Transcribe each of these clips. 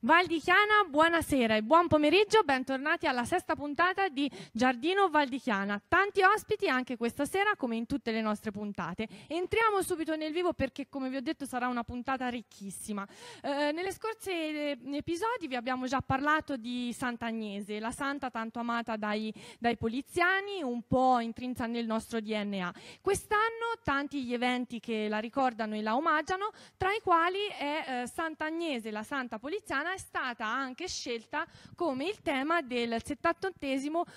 Val di Chiana, buonasera e buon pomeriggio, bentornati alla sesta puntata di Giardino Val di Chiana. Tanti ospiti anche questa sera come in tutte le nostre puntate. Entriamo subito nel vivo perché come vi ho detto sarà una puntata ricchissima. Eh, nelle scorse eh, episodi vi abbiamo già parlato di Sant'Agnese, la santa tanto amata dai, dai poliziani, un po' intrinsa nel nostro DNA. Quest'anno tanti gli eventi che la ricordano e la omaggiano, tra i quali è eh, Sant'Agnese, la santa poliziana italiana è stata anche scelta come il tema del 78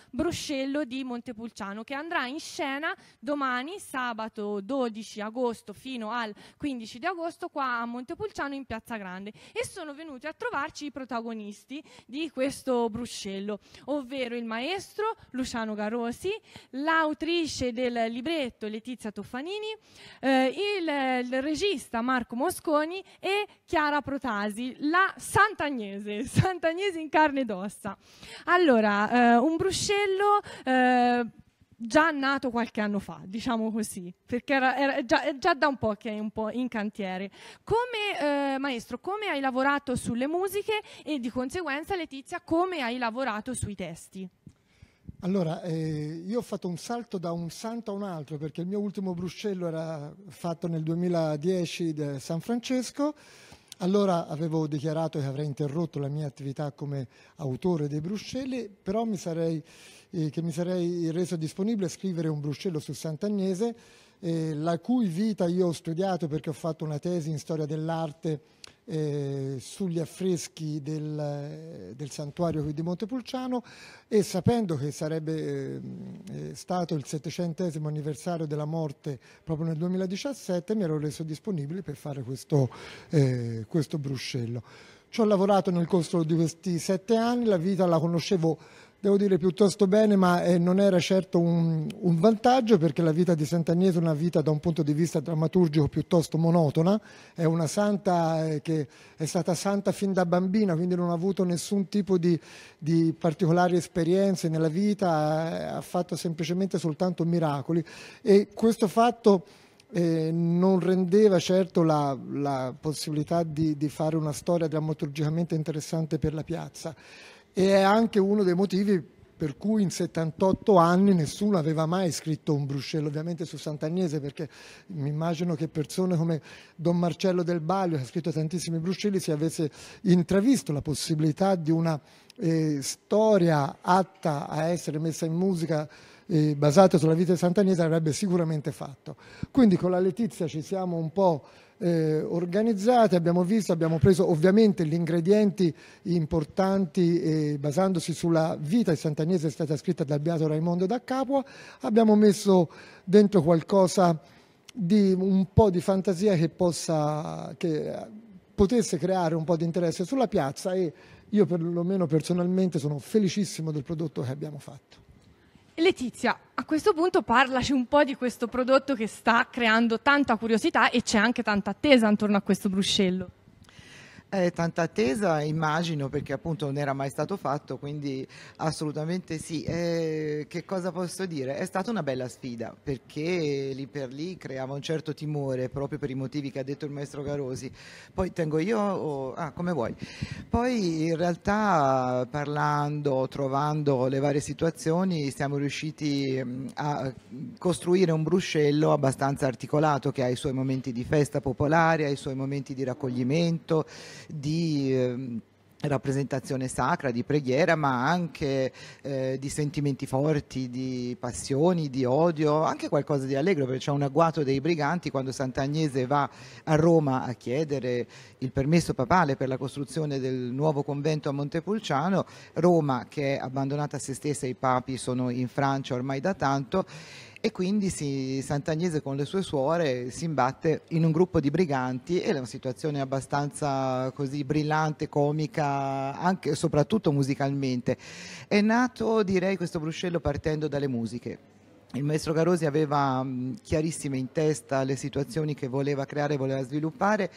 Bruscello di Montepulciano che andrà in scena domani sabato 12 agosto fino al 15 di agosto qua a Montepulciano in Piazza Grande e sono venuti a trovarci i protagonisti di questo Bruscello, ovvero il maestro Luciano Garosi, l'autrice del libretto Letizia Toffanini, eh, il, il regista Marco Mosconi e Chiara Protasi, la Santa Sant'Agnese, Sant'Agnese in carne ed ossa. Allora, eh, un bruscello eh, già nato qualche anno fa, diciamo così, perché era, era già, eh, già, da un po' che è un po' in cantiere. Come eh, maestro, come hai lavorato sulle musiche e di conseguenza Letizia, come hai lavorato sui testi? Allora, eh, io ho fatto un salto da un santo a un altro perché il mio ultimo bruscello era fatto nel 2010 da San Francesco allora avevo dichiarato che avrei interrotto la mia attività come autore dei Bruscelli, però mi sarei, eh, mi sarei reso disponibile a scrivere un Bruscello su Sant'Agnese, eh, la cui vita io ho studiato perché ho fatto una tesi in storia dell'arte eh, sugli affreschi del, del, santuario qui di Montepulciano e sapendo che sarebbe eh, eh stato il 700 anniversario della morte proprio nel 2017 mi ero reso disponibile per fare questo, eh, questo bruscello. Ci ho lavorato nel corso di questi sette anni, la vita la conoscevo devo dire piuttosto bene, ma eh, non era certo un, un, vantaggio perché la vita di Sant'Agnese è una vita da un punto di vista drammaturgico piuttosto monotona, è una santa eh, che è stata santa fin da bambina, quindi non ha avuto nessun tipo di, di particolari esperienze nella vita, eh, ha fatto semplicemente soltanto miracoli e questo fatto... Eh, non rendeva certo la, la possibilità di, di fare una storia drammaturgicamente interessante per la piazza e è anche uno dei motivi per cui in 78 anni nessuno aveva mai scritto un Bruscello, ovviamente su Sant'Agnese, perché mi immagino che persone come Don Marcello del Baglio, che ha scritto tantissimi Bruscelli, si avesse intravisto la possibilità di una eh, storia atta a essere messa in musica eh, basata sulla vita di Sant'Agnese, avrebbe sicuramente fatto. Quindi con la Letizia ci siamo un po' eh, organizzate, abbiamo visto, abbiamo preso ovviamente gli ingredienti importanti eh, basandosi sulla vita, di Sant'Agnese è stata scritta dal Beato Raimondo da Capua, abbiamo messo dentro qualcosa di un po' di fantasia che possa... Che, potesse creare un po' di interesse sulla piazza e io perlomeno personalmente sono felicissimo del prodotto che abbiamo fatto. Letizia, a questo punto parlaci un po' di questo prodotto che sta creando tanta curiosità e c'è anche tanta attesa intorno a questo bruscello. Eh, tanta attesa, immagino, perché appunto non era mai stato fatto, quindi assolutamente sì. Eh, che cosa posso dire? È stata una bella sfida, perché lì per lì creava un certo timore, proprio per i motivi che ha detto il maestro Garosi. Poi tengo io, o... ah, come vuoi. Poi in realtà parlando, trovando le varie situazioni, siamo riusciti mm, a costruire un bruscello abbastanza articolato che ha i suoi momenti di festa popolare, ha i suoi momenti di raccoglimento di ehm, rappresentazione sacra, di preghiera, ma anche eh, di sentimenti forti, di passioni, di odio, anche qualcosa di allegro, perché c'è un agguato dei briganti quando Sant'Agnese va a Roma a chiedere il permesso papale per la costruzione del nuovo convento a Montepulciano, Roma che è abbandonata a se stessa, i papi sono in Francia ormai da tanto, e quindi si, Sant'Agnese con le sue suore si imbatte in un gruppo di briganti ed è una situazione abbastanza così brillante, comica, anche soprattutto musicalmente. È nato direi questo Bruscello partendo dalle musiche. Il maestro Garosi aveva chiarissime in testa le situazioni che voleva creare, voleva sviluppare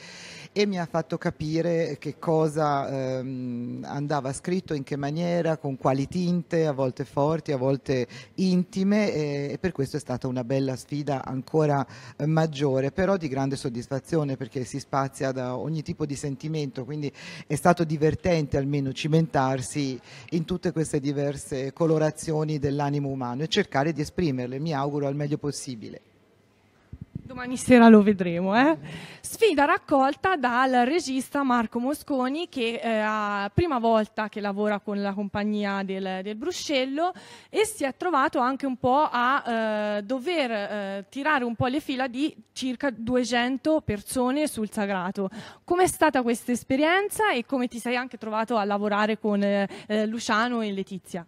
e mi ha fatto capire che cosa ehm, andava scritto, in che maniera, con quali tinte, a volte forti, a volte intime e, e per questo è stata una bella sfida ancora eh, maggiore, però di grande soddisfazione perché si spazia da ogni tipo di sentimento, quindi è stato divertente almeno cimentarsi in tutte queste diverse colorazioni dell'animo umano e cercare di esprimerle, mi auguro al meglio possibile domani sera lo vedremo. Eh? Sfida raccolta dal regista Marco Mosconi che è eh, la prima volta che lavora con la compagnia del, del, Bruscello e si è trovato anche un po' a eh, dover eh, tirare un po' le fila di circa 200 persone sul Sagrato. Com'è stata questa esperienza e come ti sei anche trovato a lavorare con eh, Luciano e Letizia?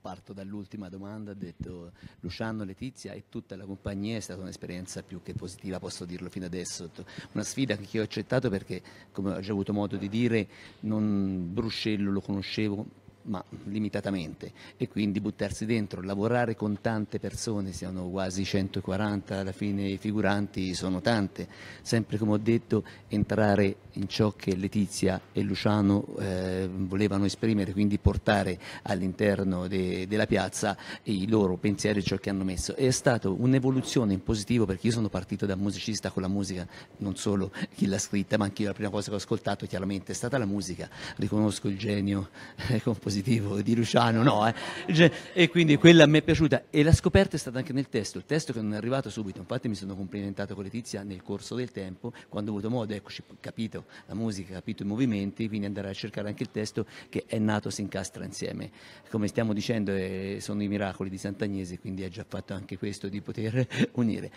parto dall'ultima domanda, ha detto Luciano, Letizia e tutta la compagnia, è stata un'esperienza più che positiva, posso dirlo fino adesso, una sfida che ho accettato perché, come ho già avuto modo di dire, non Bruscello lo conoscevo ma limitatamente e quindi buttarsi dentro, lavorare con tante persone, siano quasi 140 alla fine i figuranti sono tante, sempre come ho detto entrare in ciò che Letizia e Luciano eh, volevano esprimere, quindi portare all'interno de della piazza i loro pensieri, ciò che hanno messo. È stata un'evoluzione in positivo perché io sono partito da musicista con la musica, non solo chi l'ha scritta, ma anche io la prima cosa che ho ascoltato chiaramente è stata la musica, riconosco il genio eh, compositore positivo di Luciano, no, eh. Cioè, e quindi quella mi è piaciuta e la scoperta è stata anche nel testo, il testo che non è arrivato subito, infatti mi sono complimentato con Letizia nel corso del tempo, quando ho avuto modo, eccoci, capito la musica, capito i movimenti, quindi andare a cercare anche il testo che è nato, si incastra insieme. Come stiamo dicendo, eh, sono i miracoli di Sant'Agnese, quindi ha già fatto anche questo di poter unire.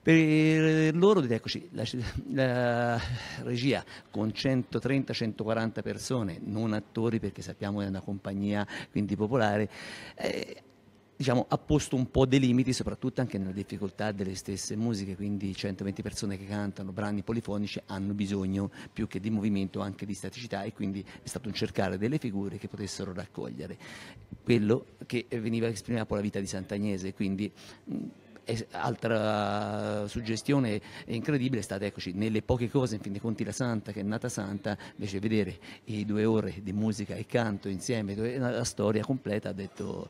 Per loro, eccoci, la, la regia con 130-140 persone, non attori perché sappiamo che è una compagnia compagnia quindi popolare, eh, diciamo, ha posto un po' dei limiti, soprattutto anche nella difficoltà delle stesse musiche, quindi 120 persone che cantano brani polifonici hanno bisogno più che di movimento anche di staticità e quindi è stato un cercare delle figure che potessero raccogliere quello che veniva esprimeva poi la vita di Sant'Agnese, quindi altra suggestione incredibile è stata, eccoci, nelle poche cose, in fin dei conti la Santa che è nata Santa, invece vedere i due ore di musica e canto insieme, la storia completa, ha detto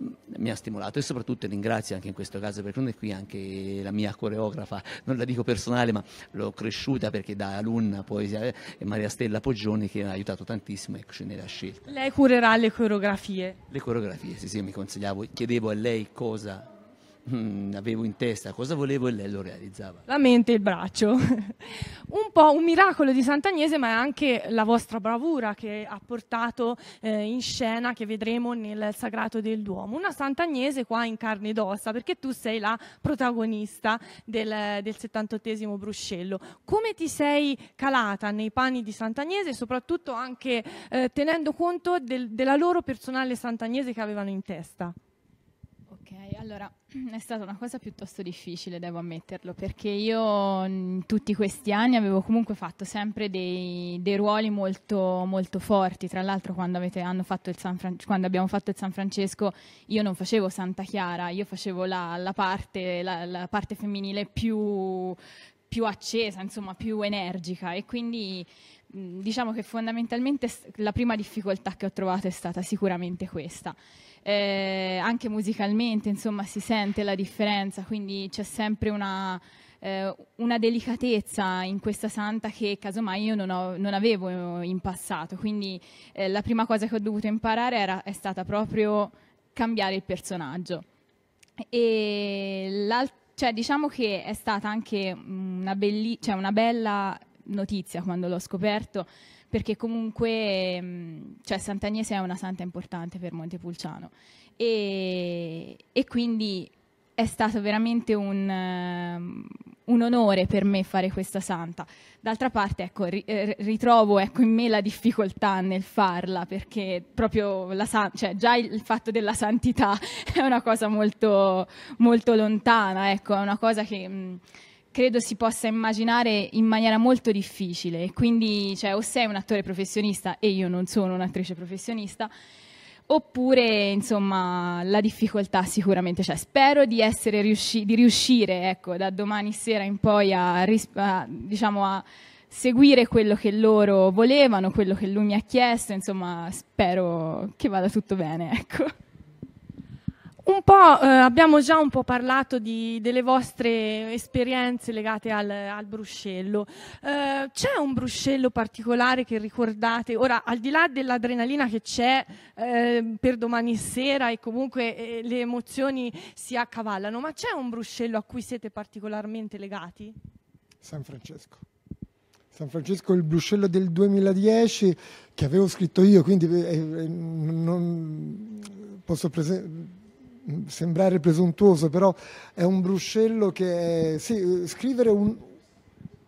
mm, mi ha stimolato e soprattutto ringrazio anche in questo caso perché non è qui anche la mia coreografa, non la dico personale ma l'ho cresciuta perché da alunna poi è eh, Maria Stella Poggioni che mi ha aiutato tantissimo eccoci, nella scelta. Lei curerà le coreografie? Le coreografie, sì sì, mi consigliavo, chiedevo a lei cosa mm, avevo in testa cosa volevo e lei lo realizzava. La mente e il braccio. un po' un miracolo di Sant'Agnese, ma è anche la vostra bravura che ha portato eh, in scena, che vedremo nel Sagrato del Duomo. Una Sant'Agnese qua in carne ed ossa, perché tu sei la protagonista del, del 78 Bruscello. Come ti sei calata nei panni di Sant'Agnese, soprattutto anche eh, tenendo conto del, della loro personale Sant'Agnese che avevano in testa? Eh, allora è stata una cosa piuttosto difficile, devo ammetterlo, perché io in mhmm, tutti questi anni avevo comunque fatto sempre dei, dei ruoli molto, molto, forti. Tra l'altro, quando, Fran- quando, abbiamo fatto il San Francesco, io non facevo Santa Chiara, io facevo la, la, parte, la, la parte femminile più, più accesa, insomma, più energica e quindi mhmm, diciamo che fondamentalmente la prima difficoltà che ho trovato è stata sicuramente questa eh, anche musicalmente insomma si sente la differenza, quindi c'è sempre una, eh, una delicatezza in questa santa che casomai io non, ho, non avevo in passato, quindi eh, la prima cosa che ho dovuto imparare era, è stata proprio cambiare il personaggio. E cioè, diciamo che è stata anche una, belli- cioè, una bella notizia quando l'ho scoperto, perché comunque cioè, Sant'Agnese è una santa importante per Montepulciano e, e quindi è stato veramente un, un, onore per me fare questa santa. D'altra parte, ecco, eh, ritrovo ecco, in me la difficoltà nel farla, perché proprio la cioè, già il fatto della santità è una cosa molto, molto lontana, ecco, è una cosa che... Mh, credo si possa immaginare in maniera molto difficile. Quindi, cioè, o sei un attore professionista e io non sono un'attrice professionista, oppure, insomma, la difficoltà sicuramente c'è. Spero di, riusci- di riuscire, ecco, da domani sera in poi a, ris- a, diciamo, a seguire quello che loro volevano, quello che lui mi ha chiesto, insomma, spero che vada tutto bene, ecco. Un po', eh, abbiamo già un po' parlato di, delle vostre esperienze legate al, al bruscello. Eh, c'è un bruscello particolare che ricordate? Ora, al di là dell'adrenalina che c'è eh, per domani sera e comunque eh, le emozioni si accavallano, ma c'è un bruscello a cui siete particolarmente legati? San Francesco. San Francesco, il bruscello del 2010 che avevo scritto io, quindi eh, eh, non posso presentare sembrare presuntuoso, però è un bruscello che è, sì, scrivere un,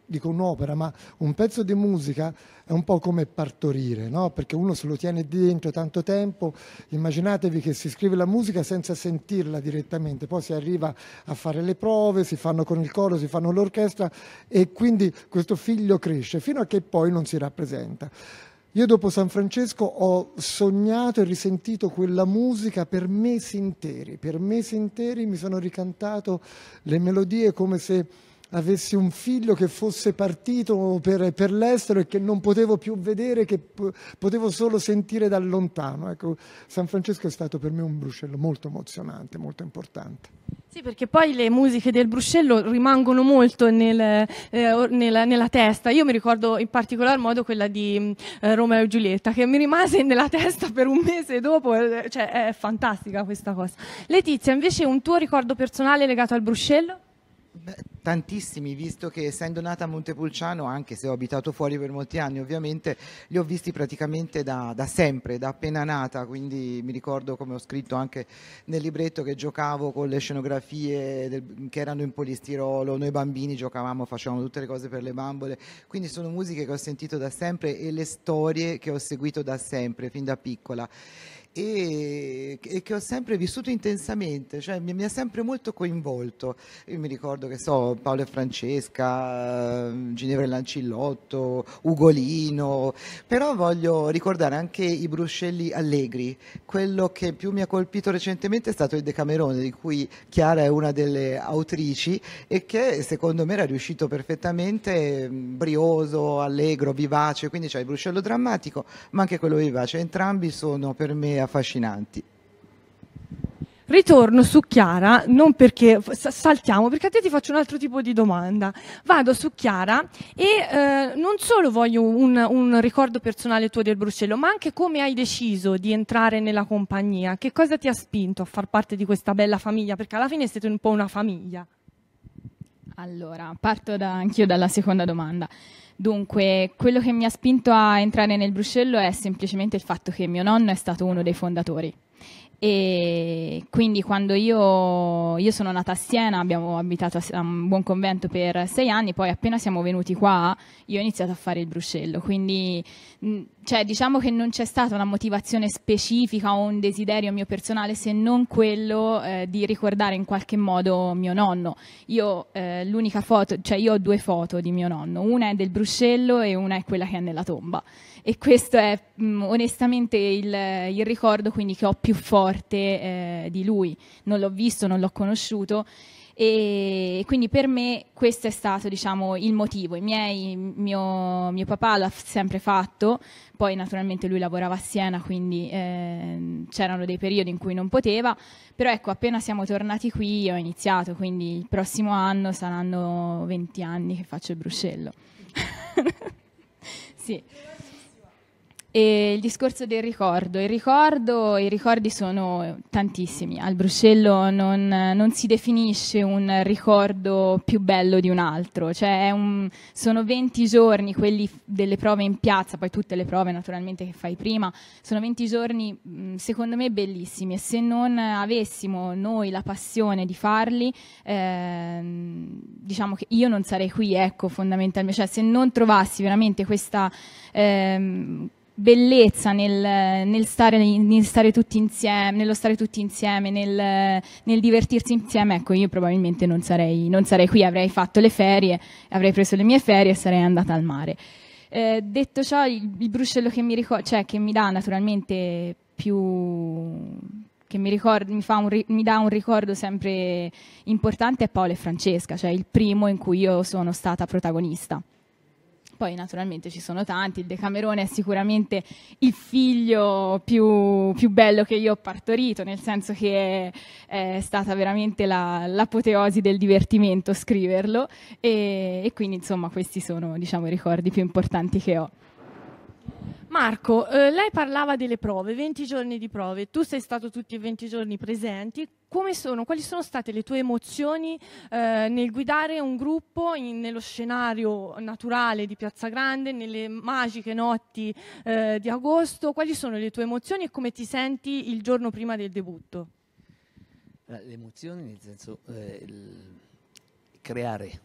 dico un'opera, ma un pezzo di musica è un po' come partorire, no? perché uno se lo tiene dentro tanto tempo, immaginatevi che si scrive la musica senza sentirla direttamente, poi si arriva a fare le prove, si fanno con il coro, si fanno l'orchestra e quindi questo figlio cresce fino a che poi non si rappresenta. Io dopo San Francesco ho sognato e risentito quella musica per mesi interi, per mesi interi mi sono ricantato le melodie come se avessi un figlio che fosse partito per, per l'estero e che non potevo più vedere, che p- potevo solo sentire da lontano. Ecco, San Francesco è stato per me un bruscello molto emozionante, molto importante. Sì, perché poi le musiche del Bruscello rimangono molto nel, eh, nella, nella, testa. Io mi ricordo in particolar modo quella di mm, eh, Romeo e Giulietta, che mi rimase nella testa per un mese dopo, eh, cioè è fantastica questa cosa. Letizia, invece un tuo ricordo personale legato al Bruscello? Beh, tantissimi, visto che essendo nata a Montepulciano, anche se ho abitato fuori per molti anni ovviamente, li ho visti praticamente da, da, sempre, da appena nata, quindi mi ricordo come ho scritto anche nel libretto che giocavo con le scenografie del, che erano in polistirolo, noi bambini giocavamo, facevamo tutte le cose per le bambole, quindi sono musiche che ho sentito da sempre e le storie che ho seguito da sempre, fin da piccola e, e, che ho sempre vissuto intensamente, cioè mi, mi ha sempre molto coinvolto. Io mi ricordo che so Paolo e Francesca, ehm, Ginevra e Lancillotto, Ugolino, però voglio ricordare anche i Bruscelli Allegri. Quello che più mi ha colpito recentemente è stato il Decamerone, di cui Chiara è una delle autrici e che secondo me era riuscito perfettamente, mm, brioso, allegro, vivace, quindi c'è il Bruscello drammatico ma anche quello vivace. Entrambi sono per me affascinanti. Ritorno su Chiara, non perché saltiamo, perché a te ti faccio un altro tipo di domanda. Vado su Chiara e eh, non solo voglio un, un, ricordo personale tuo del Brucello, ma anche come hai deciso di entrare nella compagnia. Che cosa ti ha spinto a far parte di questa bella famiglia? Perché alla fine siete un po' una famiglia. Allora, parto da, anch'io dalla seconda domanda. Dunque, quello che mi ha spinto a entrare nel Bruscello è semplicemente il fatto che mio nonno è stato uno dei fondatori e quindi quando io, io, sono nata a Siena, abbiamo abitato a un buon convento per sei anni, poi appena siamo venuti qua io ho iniziato a fare il bruscello, quindi cioè, diciamo che non c'è stata una motivazione specifica o un desiderio mio personale se non quello eh, di ricordare in qualche modo mio nonno. Io, eh, l'unica foto, cioè io ho due foto di mio nonno, una è del bruscello e una è quella che è nella tomba e questo è mh, mm, onestamente il, il, ricordo quindi, che ho più forte eh, di lui. Non l'ho visto, non l'ho conosciuto e quindi per me questo è stato diciamo, il motivo. Miei, mio, mio, papà l'ha sempre fatto, poi naturalmente lui lavorava a Siena, quindi eh, c'erano dei periodi in cui non poteva, però ecco appena siamo tornati qui ho iniziato, quindi il prossimo anno saranno 20 anni che faccio il bruscello. sì. E il discorso del ricordo. Il ricordo, i ricordi sono tantissimi. Al Bruscello non, non si definisce un ricordo più bello di un altro. Cioè un, sono 20 giorni, quelli delle prove in piazza, poi tutte le prove naturalmente che fai prima, sono 20 giorni secondo me bellissimi e se non avessimo noi la passione di farli, eh, diciamo che io non sarei qui, ecco, fondamentalmente. Cioè se non trovassi veramente questa... Eh, bellezza nel, nel, stare, nel, stare, tutti insieme, nello stare tutti insieme, nel, nel divertirsi insieme, ecco io probabilmente non sarei, non sarei, qui, avrei fatto le ferie, avrei preso le mie ferie e sarei andata al mare. Eh, detto ciò, il, il bruscello che mi, ricor- cioè, che mi dà naturalmente più, che mi, ricord- mi, fa un ri- mi dà un ricordo sempre importante è Paolo e Francesca, cioè il primo in cui io sono stata protagonista poi naturalmente ci sono tanti, il Decamerone è sicuramente il figlio più, più bello che io ho partorito, nel senso che è, è stata veramente la, l'apoteosi del divertimento scriverlo e, e quindi insomma questi sono diciamo, i ricordi più importanti che ho. Marco, eh, lei parlava delle prove, 20 giorni di prove, tu sei stato tutti e 20 giorni presenti, sono, quali sono state le tue emozioni eh, nel guidare un gruppo in, nello scenario naturale di Piazza Grande, nelle magiche notti eh, di agosto, quali sono le tue emozioni e come ti senti il giorno prima del debutto? Eh, le emozioni nel senso eh, creare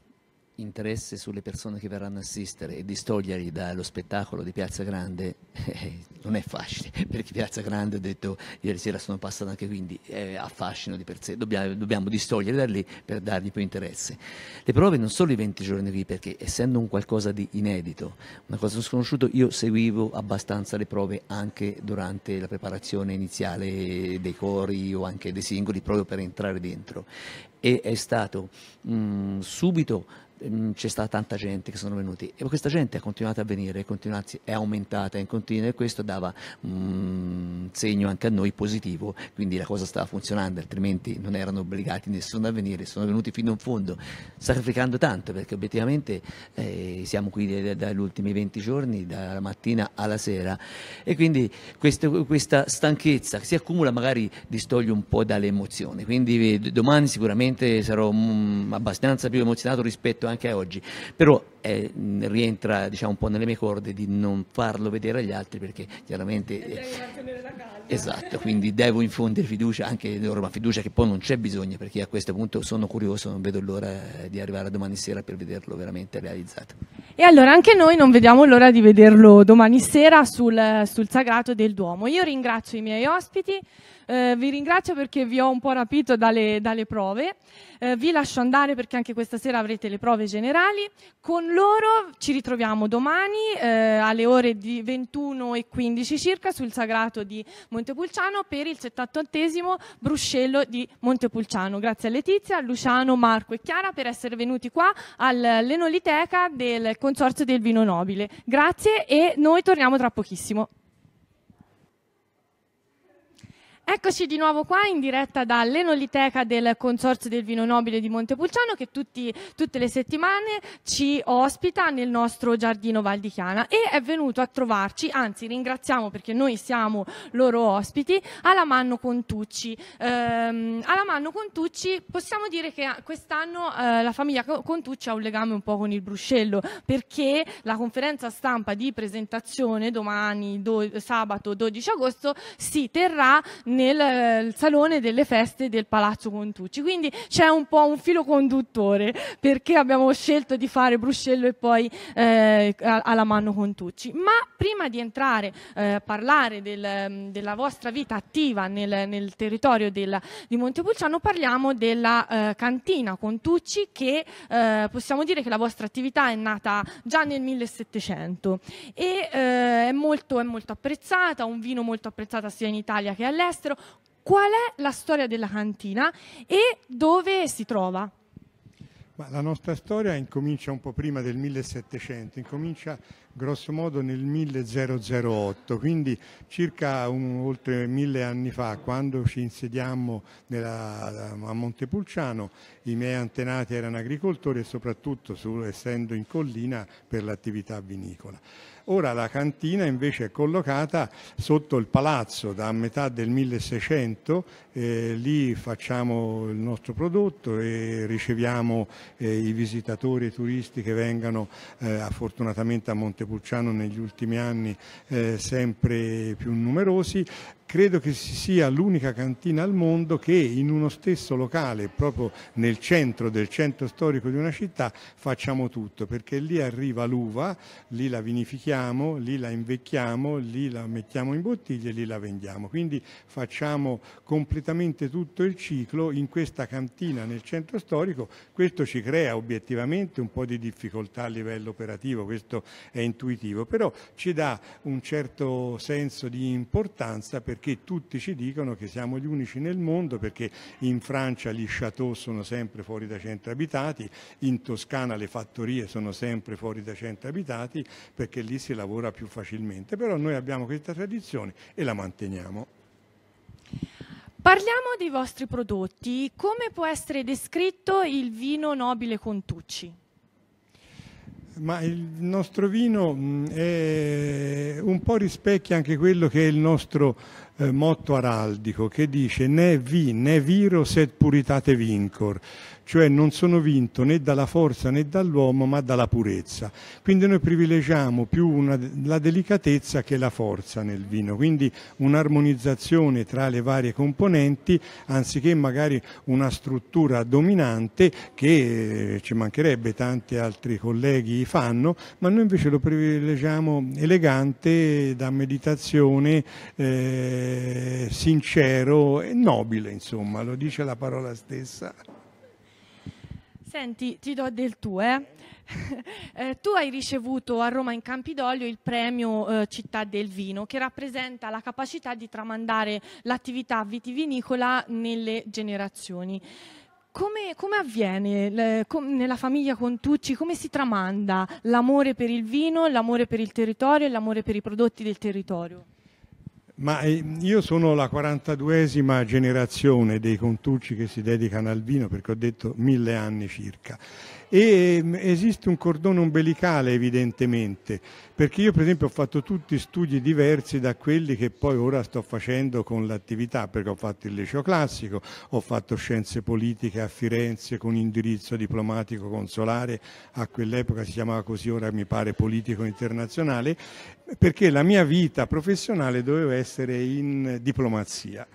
interesse sulle persone che verranno a assistere e distoglierli dallo spettacolo di Piazza Grande eh, non è facile, perché Piazza Grande, ho detto ieri sera, sono passato anche quindi, eh, ha di per sé, dobbiamo, dobbiamo distogliere da lì per dargli più interesse. Le prove non sono i 20 giorni qui, perché essendo un qualcosa di inedito, una cosa sconosciuta, io seguivo abbastanza le prove anche durante la preparazione iniziale dei cori o anche dei singoli, proprio per entrare dentro. E è stato mh, mm, subito Ehm, c'è stata tanta gente che sono venuti e questa gente è continuata a venire, è aumentata in continuo e questo dava un mm, segno anche a noi positivo, quindi la cosa stava funzionando, altrimenti non erano obbligati nessuno a venire, sono venuti fino in fondo, sacrificando tanto perché obiettivamente eh, siamo qui dagli ultimi 20 giorni, dalla mattina alla sera e quindi questo, questa stanchezza che si accumula magari distoglie un po' dalle emozioni, quindi eh, domani sicuramente sarò mh, mm, abbastanza più emozionato rispetto a ripeto anche oggi, però eh, rientra diciamo, un po' nelle mie corde di non farlo vedere agli altri perché chiaramente... Eh, esatto, quindi devo infondere fiducia anche loro, ma fiducia che poi non c'è bisogno perché a questo punto sono curioso, non vedo l'ora eh, di arrivare domani sera per vederlo veramente realizzato. E allora anche noi non vediamo l'ora di vederlo domani sera sul, sul Sagrato del Duomo. Io ringrazio i miei ospiti. Eh, vi ringrazio perché vi ho un po' rapito dalle, dalle prove. Eh, vi lascio andare perché anche questa sera avrete le prove generali. Con loro ci ritroviamo domani eh, alle ore di 21 e 15 circa sul Sagrato di Montepulciano per il 78 Bruscello di Montepulciano. Grazie a Letizia, Luciano, Marco e Chiara per essere venuti qua all'Enoliteca del Consorzio del Vino Nobile. Grazie e noi torniamo tra pochissimo. Eccoci di nuovo qua in diretta dall'Enoliteca del Consorzio del Vino Nobile di Montepulciano che tutti, tutte le settimane ci ospita nel nostro giardino valdichiana e è venuto a trovarci, anzi ringraziamo perché noi siamo loro ospiti, Alamanno Contucci. Ehm, Alamanno Contucci possiamo dire che quest'anno eh, la famiglia Contucci ha un legame un po' con il Bruscello perché la conferenza stampa di presentazione domani do, sabato 12 agosto si terrà nel eh, salone delle feste del Palazzo Contucci. Quindi c'è un po' un filo conduttore perché abbiamo scelto di fare Bruscello e poi eh, alla Manno Contucci. Ma prima di entrare eh, a parlare del, della vostra vita attiva nel, nel territorio del, di Montepulciano, parliamo della eh, cantina Contucci che eh, possiamo dire che la vostra attività è nata già nel 1700 e eh, è molto, è molto apprezzata, un vino molto apprezzato sia in Italia che all'estero all'estero. Qual è la storia della cantina e dove si trova? Ma la nostra storia incomincia un po' prima del 1700, incomincia grosso modo nel 1008, quindi circa un, oltre mille anni fa, quando ci insediammo nella, a Montepulciano, i miei antenati erano agricoltori e soprattutto su, essendo in collina per l'attività vinicola. Ora la cantina invece è collocata sotto il palazzo da metà del 1600, eh, lì facciamo il nostro prodotto e riceviamo eh, i visitatori e i turisti che vengano eh, fortunatamente a Montepulciano negli ultimi anni eh, sempre più numerosi credo che sia l'unica cantina al mondo che in uno stesso locale, proprio nel centro del centro storico di una città, facciamo tutto, perché lì arriva l'uva, lì la vinifichiamo, lì la invecchiamo, lì la mettiamo in bottiglia e lì la vendiamo. Quindi facciamo completamente tutto il ciclo in questa cantina nel centro storico, questo ci crea obiettivamente un po' di difficoltà a livello operativo, questo è intuitivo, però ci dà un certo senso di importanza per perché tutti ci dicono che siamo gli unici nel mondo, perché in Francia gli chateau sono sempre fuori da centri abitati, in Toscana le fattorie sono sempre fuori da centri abitati, perché lì si lavora più facilmente. Però noi abbiamo questa tradizione e la manteniamo. Parliamo dei vostri prodotti. Come può essere descritto il vino nobile Contucci? Ma il nostro vino mm, è un po' rispecchia anche quello che è il nostro eh, motto araldico che dice né vi né viro sed puritate vincor, cioè non sono vinto né dalla forza né dall'uomo ma dalla purezza. Quindi noi privilegiamo più una, la delicatezza che la forza nel vino, quindi un'armonizzazione tra le varie componenti anziché magari una struttura dominante che eh, ci mancherebbe, tanti altri colleghi fanno, ma noi invece lo privilegiamo elegante da meditazione, eh, sincero e nobile, insomma, lo dice la parola stessa. Senti, ti do del tuo, eh? eh, tu hai ricevuto a Roma in Campidoglio il premio eh, Città del Vino, che rappresenta la capacità di tramandare l'attività vitivinicola nelle generazioni. Come, come avviene le, com, nella famiglia Contucci? Come si tramanda l'amore per il vino, l'amore per il territorio e l'amore per i prodotti del territorio? Ma eh, io sono la 42esima generazione dei Contucci che si dedicano al vino, perché ho detto mille anni circa e ehm, esiste un cordone umbilicale evidentemente, perché io per esempio ho fatto tutti studi diversi da quelli che poi ora sto facendo con l'attività, perché ho fatto il liceo classico, ho fatto scienze politiche a Firenze con indirizzo diplomatico consolare, a quell'epoca si chiamava così, ora mi pare politico internazionale, perché la mia vita professionale doveva essere in diplomazia.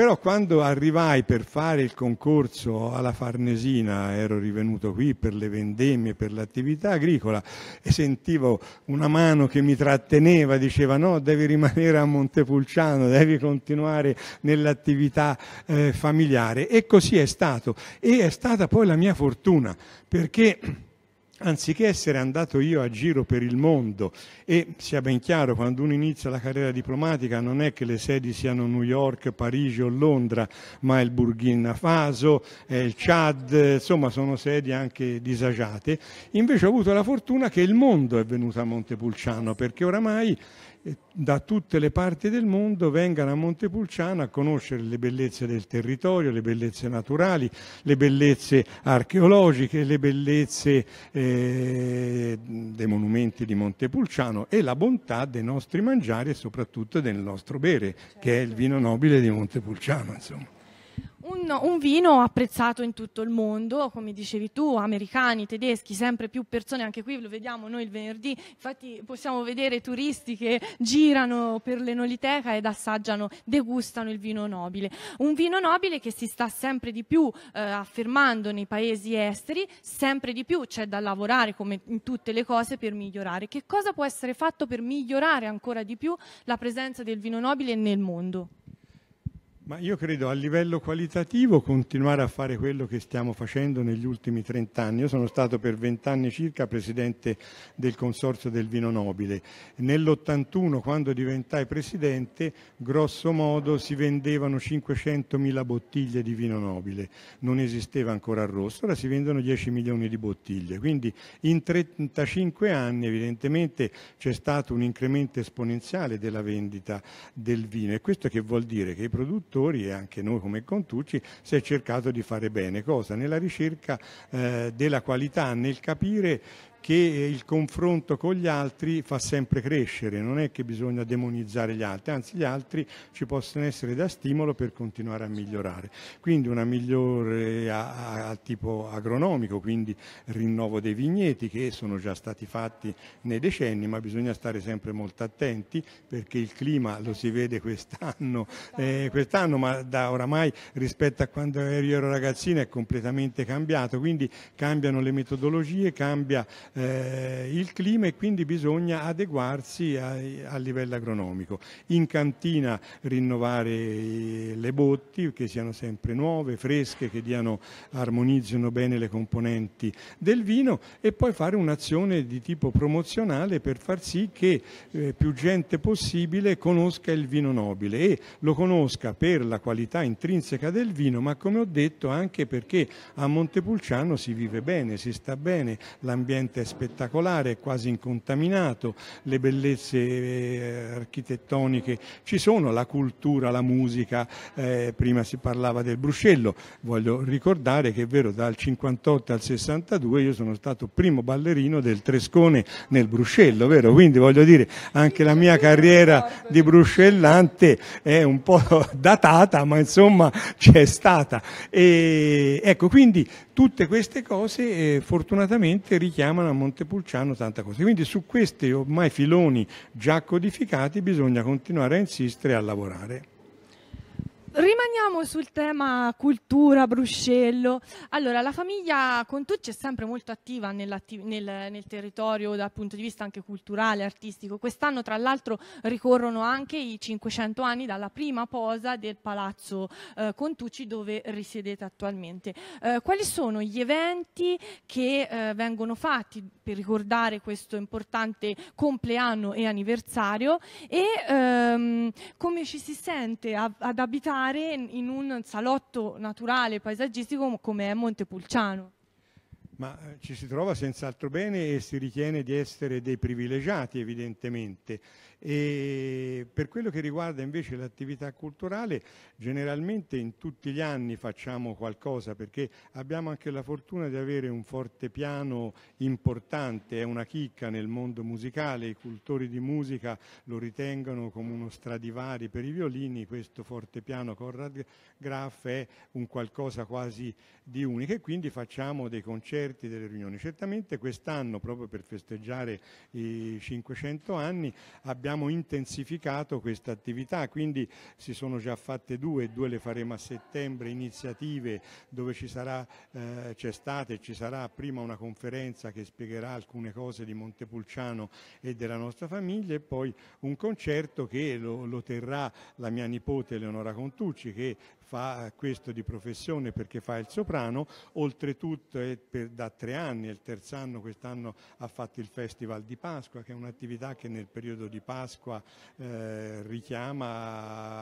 Però quando arrivai per fare il concorso alla Farnesina, ero rivenuto qui per le vendemmie, per l'attività agricola e sentivo una mano che mi tratteneva, diceva no, devi rimanere a Montepulciano, devi continuare nell'attività eh, familiare. E così è stato. E è stata poi la mia fortuna, perché anziché essere andato io a giro per il mondo, e sia ben chiaro, quando uno inizia la carriera diplomatica non è che le sedi siano New York, Parigi o Londra, ma il Burkina Faso, il Chad, insomma sono sedi anche disagiate, invece ho avuto la fortuna che il mondo è venuto a Montepulciano, perché oramai da tutte le parti del mondo vengano a Montepulciano a conoscere le bellezze del territorio, le bellezze naturali, le bellezze archeologiche, le bellezze eh, dei monumenti di Montepulciano e la bontà dei nostri mangiari e soprattutto del nostro bere, che è il vino nobile di Montepulciano. Insomma. Un, un, vino apprezzato in tutto il mondo, come dicevi tu, americani, tedeschi, sempre più persone, anche qui lo vediamo noi il venerdì, infatti possiamo vedere turisti che girano per l'enoliteca ed assaggiano, degustano il vino nobile. Un vino nobile che si sta sempre di più eh, affermando nei paesi esteri, sempre di più c'è da lavorare come in tutte le cose per migliorare. Che cosa può essere fatto per migliorare ancora di più la presenza del vino nobile nel mondo? Ma io credo a livello qualitativo continuare a fare quello che stiamo facendo negli ultimi 30 anni. Io sono stato per 20 anni circa presidente del Consorzio del Vino Nobile. Nell'81 quando diventai presidente, grosso modo si vendevano 500.000 bottiglie di vino nobile. Non esisteva ancora il rosso, ora si vendono 10 milioni di bottiglie. Quindi in 35 anni evidentemente c'è stato un incremento esponenziale della vendita del vino e questo che vuol dire che i produttori gestori e anche noi come Contucci si è cercato di fare bene, cosa nella ricerca eh, della qualità, nel capire che eh, il confronto con gli altri fa sempre crescere, non è che bisogna demonizzare gli altri, anzi gli altri ci possono essere da stimolo per continuare a migliorare. Quindi una migliore a, a tipo agronomico, quindi rinnovo dei vigneti che sono già stati fatti nei decenni, ma bisogna stare sempre molto attenti perché il clima lo si vede quest'anno, eh, quest'anno ma da oramai rispetto a quando io ero ragazzina è completamente cambiato, quindi cambiano le metodologie, cambia eh, il clima e quindi bisogna adeguarsi a, a, livello agronomico. In cantina rinnovare le botti che siano sempre nuove, fresche, che diano, armonizzino bene le componenti del vino e poi fare un'azione di tipo promozionale per far sì che eh, più gente possibile conosca il vino nobile e lo conosca per la qualità intrinseca del vino, ma come ho detto anche perché a Montepulciano si vive bene, si sta bene, l'ambiente è spettacolare, è quasi incontaminato, le bellezze eh, architettoniche ci sono, la cultura, la musica, eh, prima si parlava del Bruscello, voglio ricordare che è vero dal 58 al 62 io sono stato primo ballerino del Trescone nel Bruscello, vero? Quindi voglio dire anche la mia carriera di bruscellante è un po' datata, ma insomma c'è stata. E, ecco, quindi tutte queste cose eh, fortunatamente richiamano a Montepulciano tanta cosa. Quindi su questi ormai filoni già codificati bisogna continuare a insistere e a lavorare. Rimaniamo sul tema cultura, Bruscello. Allora, la famiglia Contucci è sempre molto attiva nel, nel, territorio dal punto di vista anche culturale, artistico. Quest'anno, tra l'altro, ricorrono anche i 500 anni dalla prima posa del Palazzo eh, Contucci dove risiedete attualmente. Eh, quali sono gli eventi che eh, vengono fatti per ricordare questo importante compleanno e anniversario e ehm, come ci si sente ad abitare fare in un salotto naturale paesaggistico come è Montepulciano. Ma eh, ci si trova senz'altro bene e si ritiene di essere dei privilegiati evidentemente. E per quello che riguarda invece l'attività culturale, generalmente in tutti gli anni facciamo qualcosa perché abbiamo anche la fortuna di avere un forte piano importante, è una chicca nel mondo musicale, i cultori di musica lo ritengono come uno stradivari per i violini, questo forte piano Conrad Graff è un qualcosa quasi di unico e quindi facciamo dei concerti, delle riunioni. Certamente quest'anno, proprio per festeggiare i 500 anni, abbiamo abbiamo intensificato questa attività, quindi si sono già fatte due, due le faremo a settembre, iniziative dove ci sarà, eh, c'è stata e ci sarà prima una conferenza che spiegherà alcune cose di Montepulciano e della nostra famiglia e poi un concerto che lo, lo terrà la mia nipote Leonora Contucci che fa questo di professione perché fa il soprano, oltretutto è per, da tre anni, è il terzo anno, quest'anno ha fatto il Festival di Pasqua, che è un'attività che nel periodo di Pasqua eh, richiama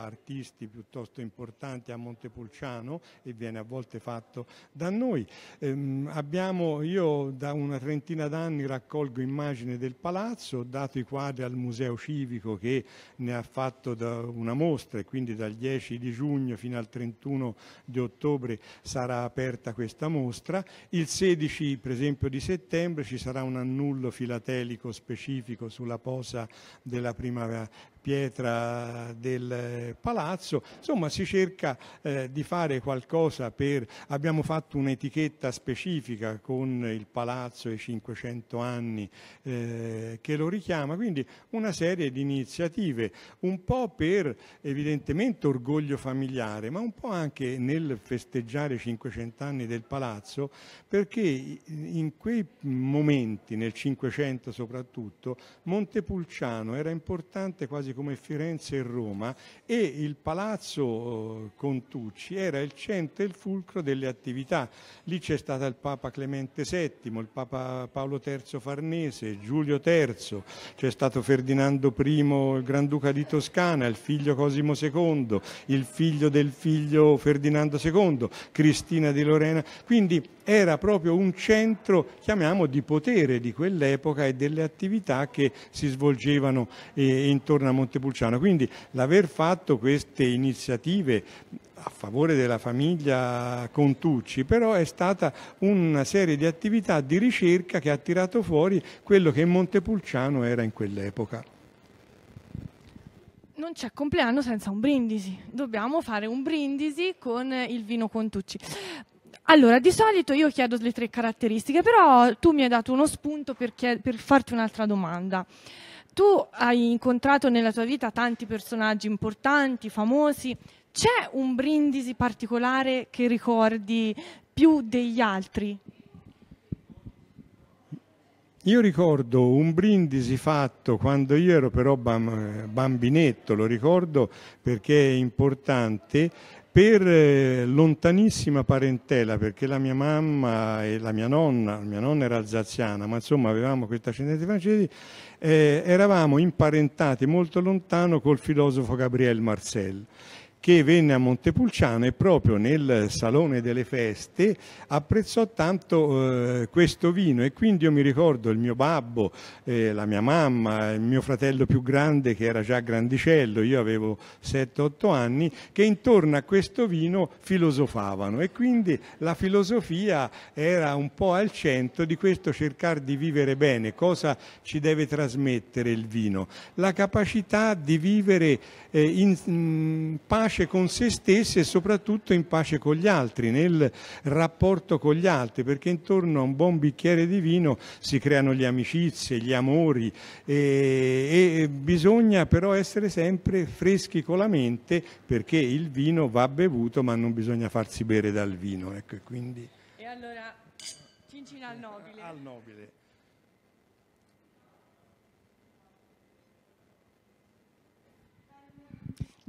artisti piuttosto importanti a Montepulciano e viene a volte fatto da noi. Ehm, abbiamo, io da una trentina d'anni raccolgo immagini del palazzo, ho dato i quadri al Museo Civico che ne ha fatto una mostra e quindi dal 10 di giugno fino al 3 31 di ottobre sarà aperta questa mostra, il 16 per esempio di settembre ci sarà un annullo filatelico specifico sulla posa della prima pietra del palazzo, insomma si cerca eh, di fare qualcosa per, abbiamo fatto un'etichetta specifica con il palazzo e i 500 anni eh, che lo richiama, quindi una serie di iniziative, un po' per evidentemente orgoglio familiare, ma un po' anche nel festeggiare i 500 anni del palazzo, perché in quei momenti, nel 500 soprattutto, Montepulciano era importante quasi come Firenze e Roma e il Palazzo eh, Contucci era il centro e il fulcro delle attività. Lì c'è stato il Papa Clemente VII, il Papa Paolo III Farnese, Giulio III, c'è stato Ferdinando I, il Granduca di Toscana, il figlio Cosimo II, il figlio del figlio Ferdinando II, Cristina di Lorena. Quindi era proprio un centro, chiamiamo, di potere di quell'epoca e delle attività che si svolgevano eh, intorno a Montepulciano. Quindi l'aver fatto queste iniziative a favore della famiglia Contucci, però è stata una serie di attività di ricerca che ha tirato fuori quello che Montepulciano era in quell'epoca. Non c'è compleanno senza un brindisi, dobbiamo fare un brindisi con il vino Contucci. Allora, di solito io chiedo le tre caratteristiche, però tu mi hai dato uno spunto per, per farti un'altra domanda tu hai incontrato nella tua vita tanti personaggi importanti, famosi. C'è un Brindisi particolare che ricordi più degli altri? Io ricordo un brindisi fatto quando io ero però bambinetto, lo ricordo perché è importante, per eh, lontanissima parentela, perché la mia mamma e la mia nonna, mia nonna era alsaziana, ma insomma avevamo questi ascendenti francesi, eh, eravamo imparentati molto lontano col filosofo Gabriel Marcel che venne a Montepulciano e proprio nel Salone delle Feste apprezzò tanto eh, questo vino e quindi io mi ricordo il mio babbo, eh, la mia mamma, il mio fratello più grande che era già grandicello, io avevo 7-8 anni, che intorno a questo vino filosofavano e quindi la filosofia era un po' al centro di questo cercare di vivere bene, cosa ci deve trasmettere il vino, la capacità di vivere eh, in mh, mm, pace pace con se stessi e soprattutto in pace con gli altri, nel rapporto con gli altri, perché intorno a un buon bicchiere di vino si creano le amicizie, gli amori e, e bisogna però essere sempre freschi con la mente perché il vino va bevuto ma non bisogna farsi bere dal vino. Ecco, quindi... E allora Cincina al nobile. Al nobile.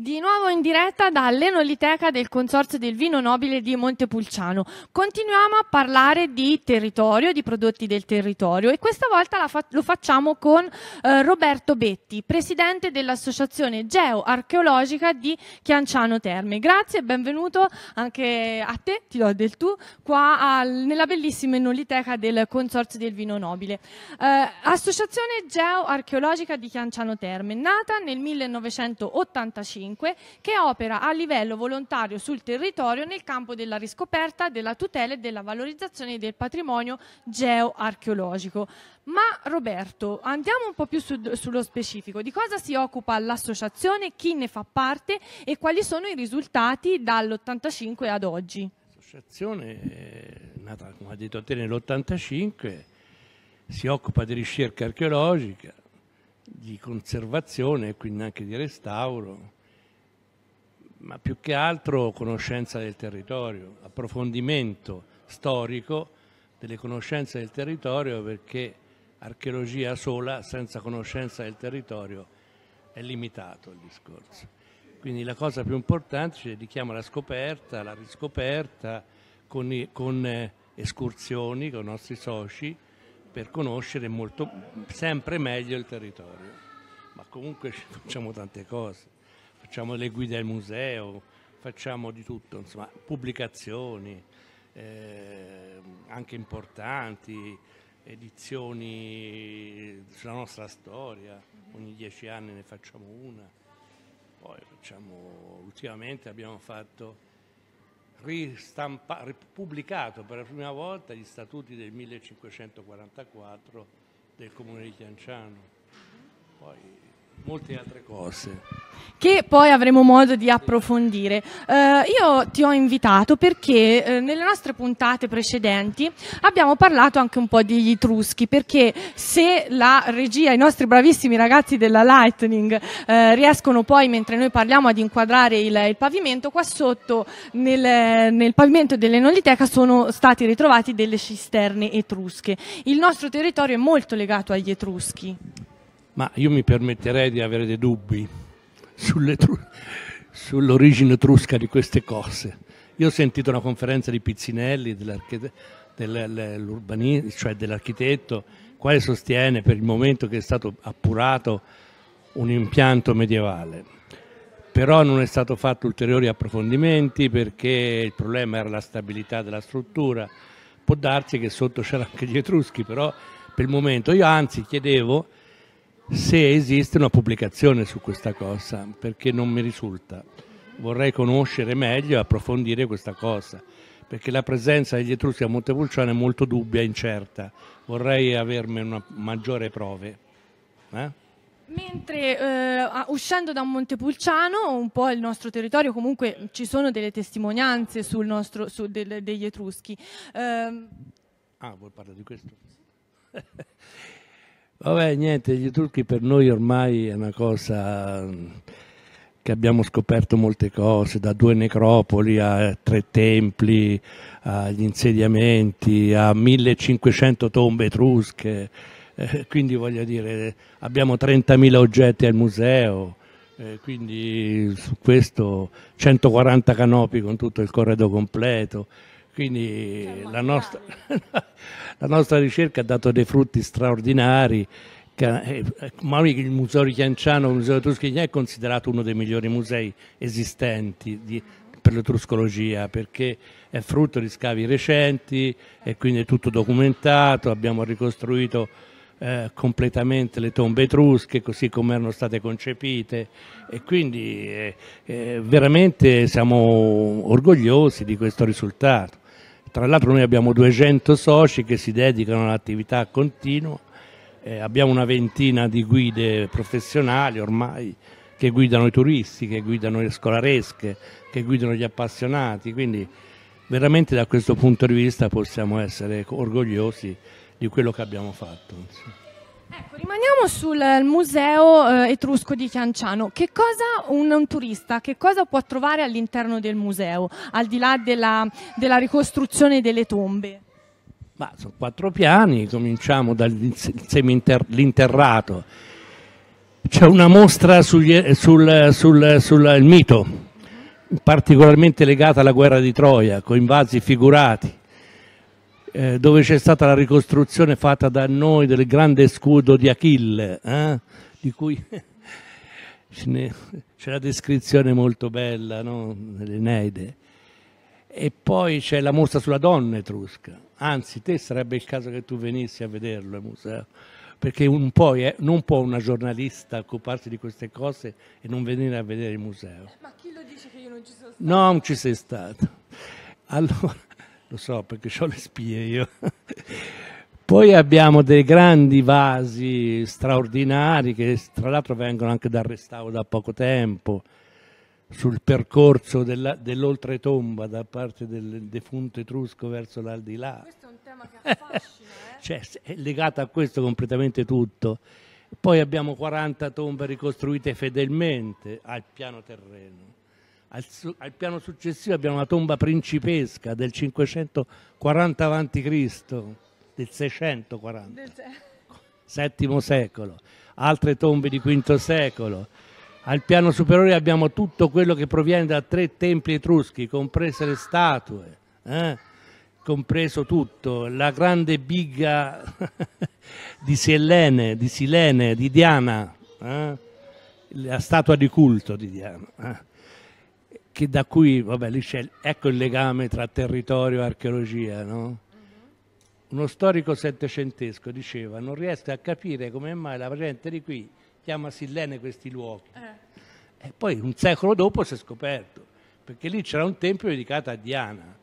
Di nuovo in diretta dall'Enoliteca del Consorzio del Vino Nobile di Montepulciano. Continuiamo a parlare di territorio, di prodotti del territorio e questa volta fa- lo facciamo con eh, Roberto Betti, presidente dell'Associazione Geoarcheologica di Chianciano Terme. Grazie e benvenuto anche a te, ti do del tu, qua al, nella bellissima Enoliteca del Consorzio del Vino Nobile. Eh, Associazione Geoarcheologica di Chianciano Terme, nata nel 1985 2005, che opera a livello volontario sul territorio nel campo della riscoperta, della tutela e della valorizzazione del patrimonio geoarcheologico. Ma Roberto, andiamo un po' più su, sullo specifico. Di cosa si occupa l'associazione, chi ne fa parte e quali sono i risultati dall'85 ad oggi? L'associazione è nata, come ha detto te, nell'85, si occupa di ricerca archeologica, di conservazione e quindi anche di restauro ma più che altro conoscenza del territorio, approfondimento storico delle conoscenze del territorio perché archeologia sola senza conoscenza del territorio è limitato il discorso. Quindi la cosa più importante ci dedichiamo alla scoperta, alla riscoperta con, i, con eh, escursioni con i nostri soci per conoscere molto, sempre meglio il territorio. Ma comunque ci facciamo tante cose facciamo le guide al museo, facciamo di tutto, insomma, pubblicazioni eh, anche importanti, edizioni sulla nostra storia, ogni dieci anni ne facciamo una. Poi facciamo, ultimamente abbiamo fatto ripubblicato per la prima volta gli statuti del 1544 del comune di Chianciano. Poi molte altre cose. Che poi avremo modo di approfondire. Eh, io ti ho invitato perché eh, nelle nostre puntate precedenti abbiamo parlato anche un po' degli Etruschi, perché se la regia, i nostri bravissimi ragazzi della Lightning eh, riescono poi, mentre noi parliamo, ad inquadrare il, il pavimento, qua sotto nel, nel pavimento dell'Enoliteca sono stati ritrovati delle cisterne etrusche. Il nostro territorio è molto legato agli Etruschi ma io mi permetterei di avere dei dubbi sull'origine etrusca di queste cose. Io ho sentito una conferenza di Pizzinelli, cioè dell'architetto, quale sostiene per il momento che è stato appurato un impianto medievale. Però non è stato fatto ulteriori approfondimenti perché il problema era la stabilità della struttura. Può darsi che sotto c'erano anche gli etruschi, però per il momento io anzi chiedevo se esiste una pubblicazione su questa cosa, perché non mi risulta. Vorrei conoscere meglio e approfondire questa cosa, perché la presenza degli Etruschi a Montepulciano è molto dubbia, incerta. Vorrei averne una maggiore prove. Eh? Mentre eh, uscendo da Montepulciano, un po' il nostro territorio, comunque ci sono delle testimonianze sul nostro, su del, degli Etruschi. Eh... ah, vuoi parlare di questo? Vabbè, niente, gli turchi per noi ormai è una cosa che abbiamo scoperto molte cose, da due necropoli a tre templi, agli insediamenti, a 1500 tombe etrusche, eh, quindi voglio dire, abbiamo 30.000 oggetti al museo, eh, quindi su questo 140 canopi con tutto il corredo completo, quindi la nostra... la nostra ricerca ha dato dei frutti straordinari. Eh, il Museo di Chianciano, il Museo Etrusco è considerato uno dei migliori musei esistenti di, per l'etruscologia perché è frutto di scavi recenti e quindi è tutto documentato, abbiamo ricostruito eh, completamente le tombe etrusche così come erano state concepite e quindi eh, eh, veramente siamo orgogliosi di questo risultato. Tra l'altro noi abbiamo 200 soci che si dedicano all'attività continua, eh, abbiamo una ventina di guide professionali ormai che guidano i turisti, che guidano le scolaresche, che guidano gli appassionati, quindi veramente da questo punto di vista possiamo essere orgogliosi di quello che abbiamo fatto. Insomma. Ecco, rimaniamo sul eh, museo eh, etrusco di Chianciano. Che cosa un, un, turista, che cosa può trovare all'interno del museo, al di là della, della ricostruzione delle tombe? Ma sono quattro piani, cominciamo dall'interrato. C'è una mostra sugli, sul, sul, sul mito, particolarmente legata alla guerra di Troia, con invasi figurati eh, dove c'è stata la ricostruzione fatta da noi del grande scudo di Achille, eh? di cui c'è la descrizione molto bella no? dell'Eneide. E poi c'è la mostra sulla donna etrusca. Anzi, te sarebbe il caso che tu venissi a vederlo al museo, perché un po è, non può una giornalista occuparsi di queste cose e non venire a vedere il museo. Ma chi lo dice che io non ci sono stato? No, non ci sei stato. Allora, lo so perché ho le spie io. Poi abbiamo dei grandi vasi straordinari che tra l'altro vengono anche dal restauro da poco tempo sul percorso della, dell'oltretomba da parte del defunto etrusco verso l'aldilà. Questo è un tema che affascina. Eh? cioè, è legato a questo completamente tutto. Poi abbiamo 40 tombe ricostruite fedelmente al piano terreno. Al, su, al, piano successivo abbiamo la tomba principesca del 540 a.C., del 640, VII secolo, altre tombe di V secolo. Al piano superiore abbiamo tutto quello che proviene da tre templi etruschi, comprese le statue, eh? compreso tutto, la grande biga di Silene, di, Silene, di Diana, eh? la statua di culto di Diana. Eh? che da qui, vabbè, lì c'è, ecco il legame tra territorio e archeologia, no? Mhm. Uno storico settecentesco diceva, non riesco a capire come mai la gente di qui chiama Sillene questi luoghi. Eh. E poi un secolo dopo si è scoperto, perché lì c'era un tempio dedicato a Diana.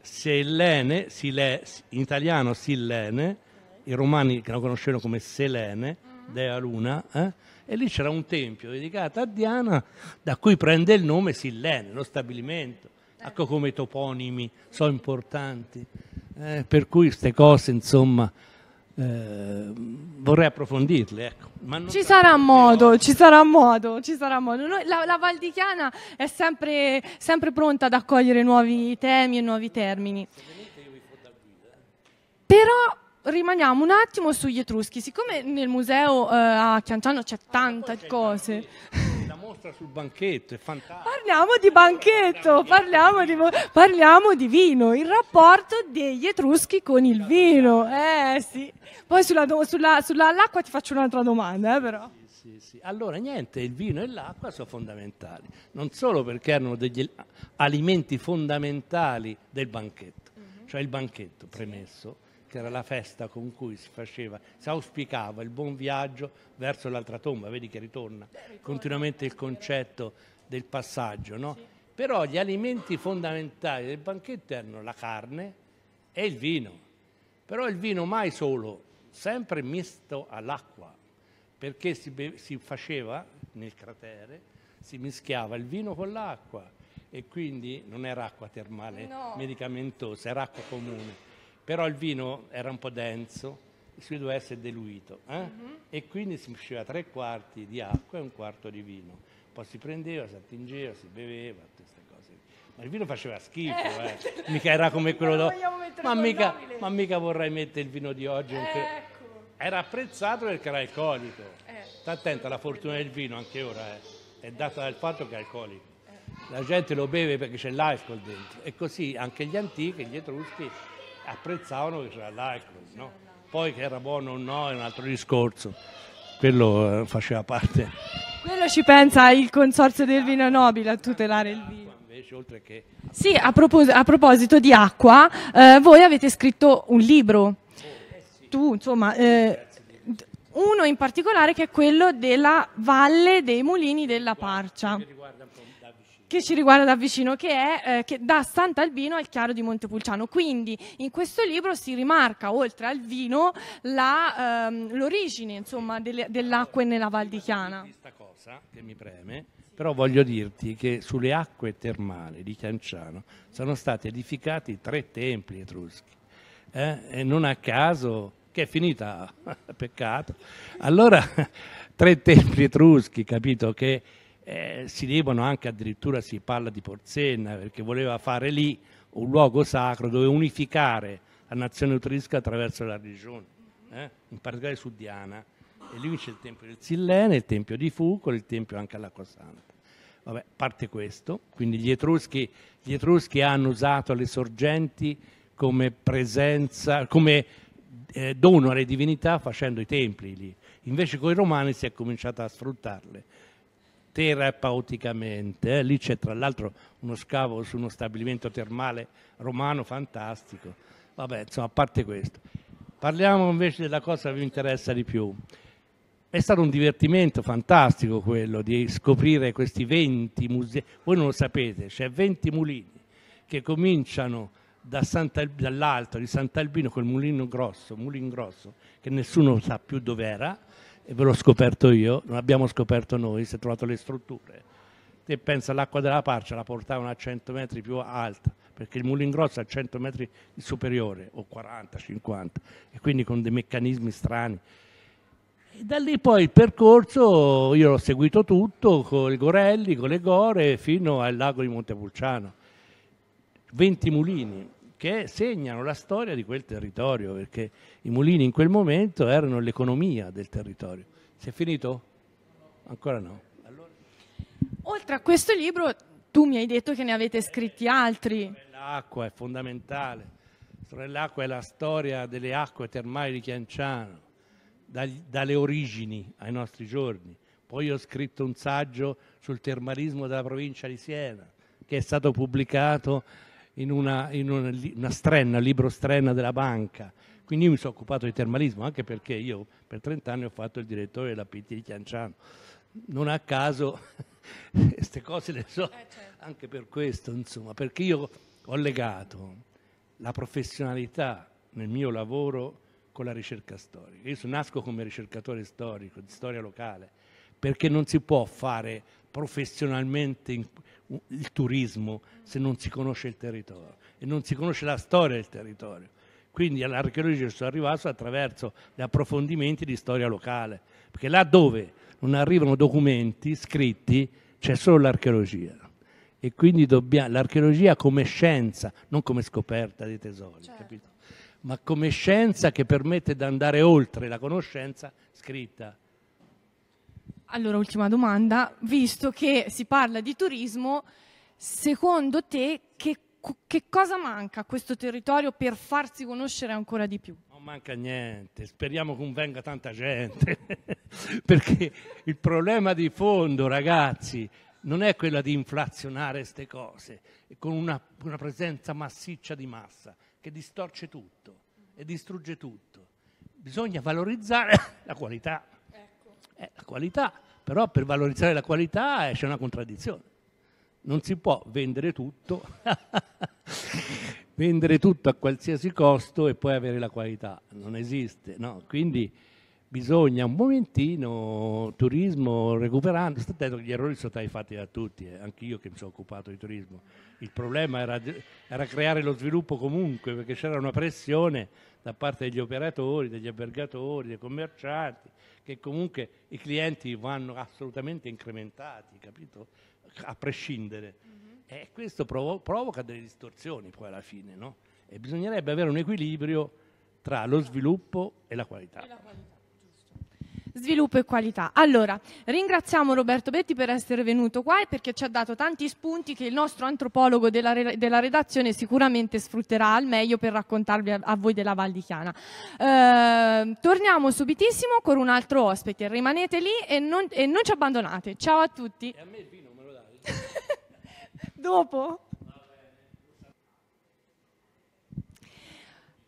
Selene, in italiano Silene, i romani che lo conoscevano come Selene, mm. dea luna, eh? e lì c'era un tempio dedicato a Diana da cui prende il nome Sillene, lo stabilimento. Ecco come i toponimi sono importanti. Eh, per cui queste cose, insomma, eh, vorrei approfondirle. Ecco. Ci, sarà modo, ci, sarà modo, ci sarà modo, Noi, la, la Val di Chiana è sempre, sempre, pronta ad accogliere nuovi temi e nuovi termini. Però rimaniamo un attimo sugli Etruschi, siccome nel museo eh, a Chianciano c'è tante ecco, ah, cose. La mostra sul banchetto è fantastica. Parliamo di banchetto, parliamo di, parliamo di, vino, il rapporto degli Etruschi con il vino. Eh sì. Poi sull'acqua sulla, sulla, ti faccio un'altra domanda, eh, però. Sì, sì. Allora niente, il vino e l'acqua sono fondamentali, non solo perché erano degli alimenti fondamentali del banchetto, mm -hmm. cioè il banchetto premesso che era la festa con cui si faceva, si auspicava il buon viaggio verso l'altra tomba, vedi che ritorna eh, continuamente il concetto del passaggio, no? Però gli alimenti fondamentali del banchetto erano la carne e il vino, però il vino mai solo, sempre misto all'acqua, perché si, si faceva nel cratere, si mischiava il vino con l'acqua e quindi non era acqua termale no. medicamentosa, era acqua comune però il vino era un po' denso, si doveva essere diluito eh? mm-hmm. e quindi si usciva tre quarti di acqua e un quarto di vino. Poi si prendeva, si attingeva, si beveva, queste cose. Ma il vino faceva schifo, eh. Eh. mica era come quello d'oggi. Ma, mica, ma mica vorrei mettere il vino di oggi. Que... Ecco. Era apprezzato perché era alcolico. Eh. Sta attenta, la fortuna del vino anche ora eh. è data dal fatto che è alcolico. Eh. La gente lo beve perché c'è l'alcol dentro. E così anche gli antichi, gli etruschi apprezzavano che c'era l'alcol, no? poi che era buono o no è un altro discorso, quello eh, faceva parte. Quello ci pensa il consorzio del vino nobile a tutelare il vino. Invece, che... Sì, a, propos a, proposito di acqua, eh, voi avete scritto un libro, oh, eh sì. tu insomma, eh, uno in particolare che è quello della Valle dei Mulini della Parcia. riguarda che ci riguarda da vicino, che è eh, che da Sant'Albino al Chiaro di Montepulciano. Quindi in questo libro si rimarca, oltre al vino, la, ehm, l'origine insomma, delle, dell'acqua nella Val di Chiana. Questa cosa che mi preme, però voglio dirti che sulle acque termali di Chianciano sono stati edificati tre templi etruschi. Eh? E non a caso, che è finita, peccato. Allora, tre templi etruschi, capito, che eh, si devono anche addirittura, si parla di Porzenna, perché voleva fare lì un luogo sacro dove unificare la nazione etrusca attraverso la religione, eh? in particolare su Diana. E lì c'è il Tempio del Sillene, il Tempio di Fucolo, il Tempio anche all'Acqua Santa. Vabbè, parte questo, quindi gli etruschi, gli etruschi hanno usato le sorgenti come presenza, come eh, dono alle divinità facendo i templi lì. Invece con i romani si è cominciato a sfruttarle terapeuticamente. Eh, lì c'è tra l'altro uno scavo su uno stabilimento termale romano fantastico. Vabbè, insomma, a parte questo. Parliamo invece della cosa che vi interessa di più. È stato un divertimento fantastico quello di scoprire questi 20 musei. Voi non lo sapete, c'è 20 mulini che cominciano da dall'alto di Sant'Albino, quel mulino grosso, mulino grosso, che nessuno sa più dove era, e ve l'ho scoperto io, non abbiamo scoperto noi, si è trovato le strutture. Te pensa all'acqua della parcia, la portavano a 100 metri più alta, perché il mullo ingrosso è a 100 metri superiore, o 40, 50, e quindi con dei meccanismi strani. E da lì poi il percorso, io l'ho seguito tutto, con i Gorelli, con le Gore, fino al lago di Montepulciano. 20 mulini, che segnano la storia di quel territorio, perché i mulini in quel momento erano l'economia del territorio. Si è finito? Ancora no. Allora... Oltre a questo libro, tu mi hai detto che ne avete scritti altri. L'acqua è fondamentale. L'acqua è la storia delle acque termali di Chianciano, dalle origini ai nostri giorni. Poi ho scritto un saggio sul termalismo della provincia di Siena, che è stato pubblicato in, una, in una, una strenna, libro strenna della banca. Quindi io mi sono occupato di termalismo, anche perché io per 30 anni ho fatto il direttore della PT di Chianciano. Non a caso queste cose le so, eh, certo. anche per questo, insomma, perché io ho legato la professionalità nel mio lavoro con la ricerca storica. Io nasco come ricercatore storico, di storia locale, perché non si può fare professionalmente il turismo se non si conosce il territorio e non si conosce la storia del territorio. Quindi all'archeologia sono arrivato attraverso gli approfondimenti di storia locale, perché là dove non arrivano documenti scritti c'è solo l'archeologia. E quindi l'archeologia come scienza, non come scoperta dei tesori, certo. ma come scienza che permette di andare oltre la conoscenza scritta allora, ultima domanda, visto che si parla di turismo, secondo te che, che cosa manca a questo territorio per farsi conoscere ancora di più? Non manca niente, speriamo che venga tanta gente, perché il problema di fondo, ragazzi, non è quello di inflazionare queste cose con una, una, presenza massiccia di massa che distorce tutto e distrugge tutto. Bisogna valorizzare la qualità è la qualità, però per valorizzare la qualità c'è una contraddizione. Non si può vendere tutto, vendere tutto a qualsiasi costo e poi avere la qualità, non esiste. No? Quindi bisogna un momentino, turismo recuperando, state attento che gli errori sono stati fatti da tutti, eh. anche io che mi sono occupato di turismo. Il problema era, era creare lo sviluppo comunque, perché c'era una pressione da parte degli operatori, degli albergatori, dei commercianti, che comunque i clienti vanno assolutamente incrementati, capito? A prescindere. Mm-hmm. E questo provo- provoca delle distorsioni poi alla fine, no? E bisognerebbe avere un equilibrio tra lo sviluppo e la qualità. E la qualità sviluppo e qualità. Allora, ringraziamo Roberto Betti per essere venuto qua e perché ci ha dato tanti spunti che il nostro antropologo della, re- della redazione sicuramente sfrutterà al meglio per raccontarvi a, a voi della Val di Chiana. Eh, torniamo subitissimo con un altro ospite, rimanete lì e non, e non ci abbandonate. Ciao a tutti. E a me il vino me lo dai? Dopo?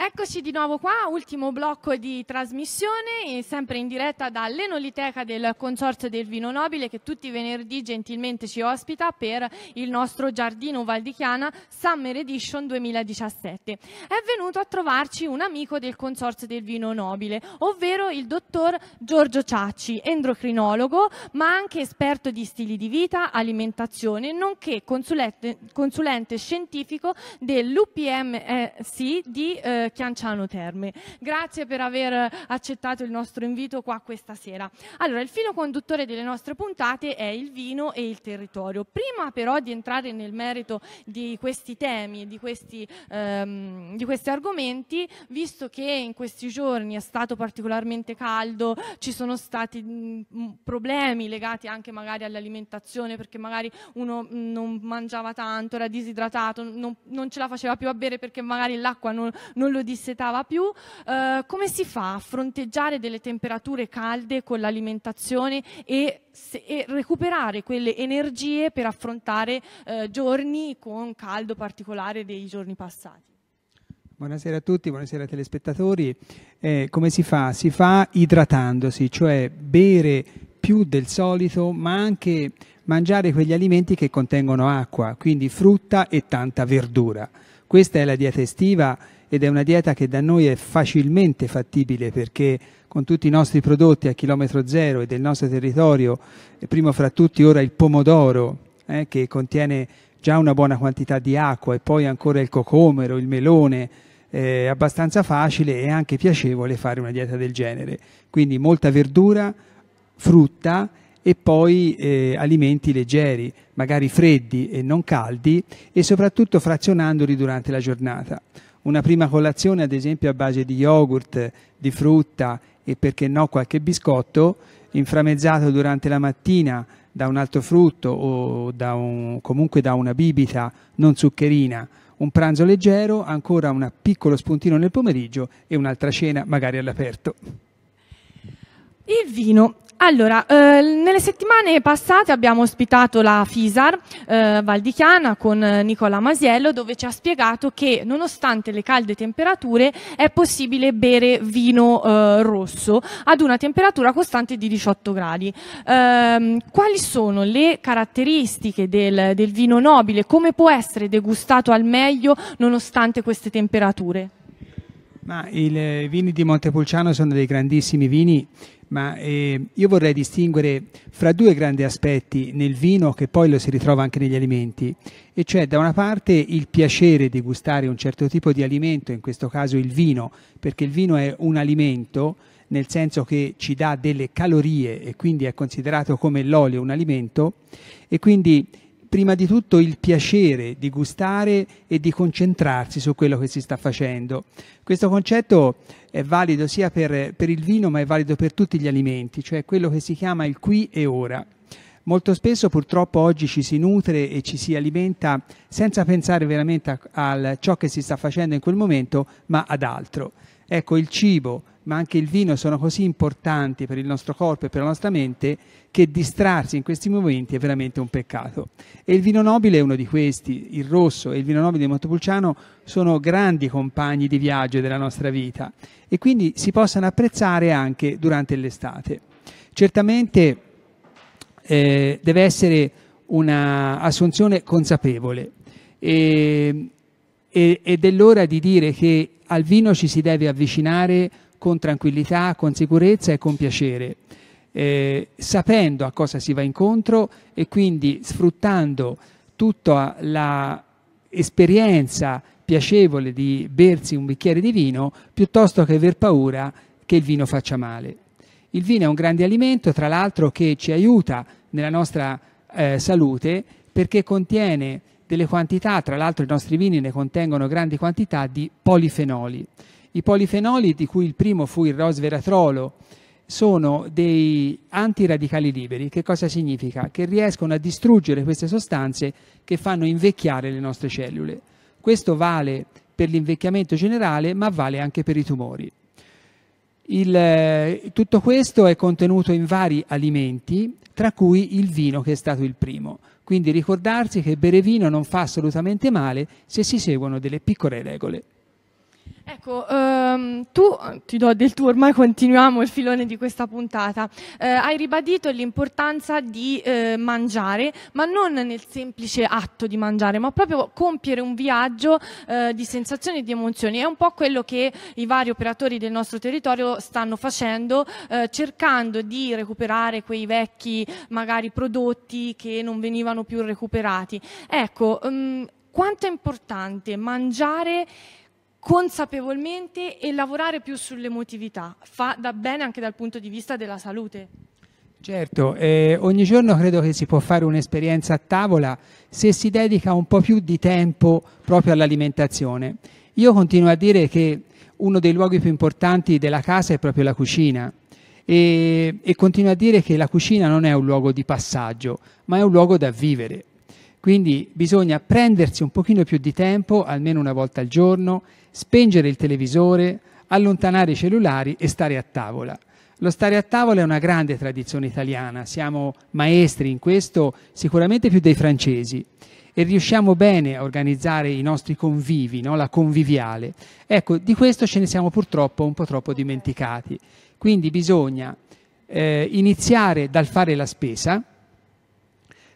Eccoci di nuovo qua, ultimo blocco di trasmissione, eh, sempre in diretta dall'Enoliteca del Consorzio del Vino Nobile che tutti i venerdì gentilmente ci ospita per il nostro Giardino Valdichiana Summer Edition 2017. È venuto a trovarci un amico del Consorzio del Vino Nobile, ovvero il dottor Giorgio Ciacci, endocrinologo ma anche esperto di stili di vita, alimentazione, nonché consulente, consulente scientifico dell'UPMC di eh, Chianciano Terme. Grazie per aver accettato il nostro invito qua questa sera. Allora, il filo conduttore delle nostre puntate è il vino e il territorio. Prima però di entrare nel merito di questi temi, di ehm, di questi argomenti, visto che in questi giorni è stato particolarmente caldo, ci sono stati mh, problemi legati anche magari all'alimentazione, perché magari uno non mangiava tanto, era disidratato, non, non, ce la faceva più a bere perché magari l'acqua non, non lo lo dissetava più, eh, come si fa a fronteggiare delle temperature calde con l'alimentazione e, e recuperare quelle energie per affrontare eh, giorni con caldo particolare dei giorni passati? Buonasera a tutti, buonasera ai telespettatori. Eh, come si fa? Si fa idratandosi, cioè bere più del solito, ma anche mangiare quegli alimenti che contengono acqua, quindi frutta e tanta verdura. Questa è la dieta estiva ed è una dieta che da noi è facilmente fattibile perché con tutti i nostri prodotti a chilometro zero e del nostro territorio, primo fra tutti ora il pomodoro eh, che contiene già una buona quantità di acqua e poi ancora il cocomero, il melone, è eh, abbastanza facile e anche piacevole fare una dieta del genere. Quindi molta verdura, frutta e poi eh, alimenti leggeri, magari freddi e non caldi e soprattutto frazionandoli durante la giornata una prima colazione ad esempio a base di yogurt, di frutta e perché no qualche biscotto, inframezzato durante la mattina da un altro frutto o da un, comunque da una bibita non zuccherina, un pranzo leggero, ancora un piccolo spuntino nel pomeriggio e un'altra cena magari all'aperto. Il vino, allora, eh, nelle settimane passate abbiamo ospitato la FISAR eh, Valdichiana con eh, Nicola Masiello dove ci ha spiegato che nonostante le calde temperature è possibile bere vino eh, rosso ad una temperatura costante di 18 gradi. Ehm, quali sono le caratteristiche del, del vino nobile? Come può essere degustato al meglio nonostante queste temperature? Ma eh, i vini di Montepulciano sono dei grandissimi vini, ma eh, io vorrei distinguere fra due grandi aspetti nel vino che poi lo si ritrova anche negli alimenti, e cioè da una parte il piacere di gustare un certo tipo di alimento, in questo caso il vino, perché il vino è un alimento nel senso che ci dà delle calorie e quindi è considerato come l'olio un alimento e quindi prima di tutto il piacere di gustare e di concentrarsi su quello che si sta facendo. Questo concetto è valido sia per, per il vino ma è valido per tutti gli alimenti, cioè quello che si chiama il qui e ora. Molto spesso purtroppo oggi ci si nutre e ci si alimenta senza pensare veramente a, a ciò che si sta facendo in quel momento, ma ad altro. Ecco, il cibo, ma anche il vino sono così importanti per il nostro corpo e per la nostra mente che distrarsi in questi momenti è veramente un peccato. E il vino nobile è uno di questi, il rosso e il vino nobile di Montepulciano sono grandi compagni di viaggio della nostra vita e quindi si possono apprezzare anche durante l'estate. Certamente eh, deve essere un'assunzione consapevole. E ehm, ed è l'ora di dire che al vino ci si deve avvicinare con tranquillità, con sicurezza e con piacere, eh, sapendo a cosa si va incontro e quindi sfruttando tutta l'esperienza piacevole di bersi un bicchiere di vino piuttosto che aver paura che il vino faccia male. Il vino è un grande alimento, tra l'altro, che ci aiuta nella nostra eh, salute perché contiene delle quantità, tra l'altro i nostri vini ne contengono grandi quantità di polifenoli. I polifenoli, di cui il primo fu il resveratrolo, sono dei antiradicali liberi. Che cosa significa? Che riescono a distruggere queste sostanze che fanno invecchiare le nostre cellule. Questo vale per l'invecchiamento generale, ma vale anche per i tumori. Il, tutto questo è contenuto in vari alimenti, tra cui il vino che è stato il primo. Quindi ricordarsi che bere vino non fa assolutamente male se si seguono delle piccole regole. Ecco, ehm, tu ti do del tuo, ormai continuiamo il filone di questa puntata. Eh, hai ribadito l'importanza di eh, mangiare, ma non nel semplice atto di mangiare, ma proprio compiere un viaggio eh, di sensazioni e di emozioni. È un po' quello che i vari operatori del nostro territorio stanno facendo, eh, cercando di recuperare quei vecchi magari prodotti che non venivano più recuperati. Ecco, ehm, quanto è importante mangiare consapevolmente e lavorare più sull'emotività. Fa da bene anche dal punto di vista della salute. Certo, eh, ogni giorno credo che si può fare un'esperienza a tavola se si dedica un po' più di tempo proprio all'alimentazione. Io continuo a dire che uno dei luoghi più importanti della casa è proprio la cucina e, e continuo a dire che la cucina non è un luogo di passaggio, ma è un luogo da vivere. Quindi bisogna prendersi un pochino più di tempo, almeno una volta al giorno, spengere il televisore, allontanare i cellulari e stare a tavola. Lo stare a tavola è una grande tradizione italiana, siamo maestri in questo sicuramente più dei francesi e riusciamo bene a organizzare i nostri convivi, no? la conviviale. Ecco, di questo ce ne siamo purtroppo un po' troppo dimenticati. Quindi bisogna eh, iniziare dal fare la spesa,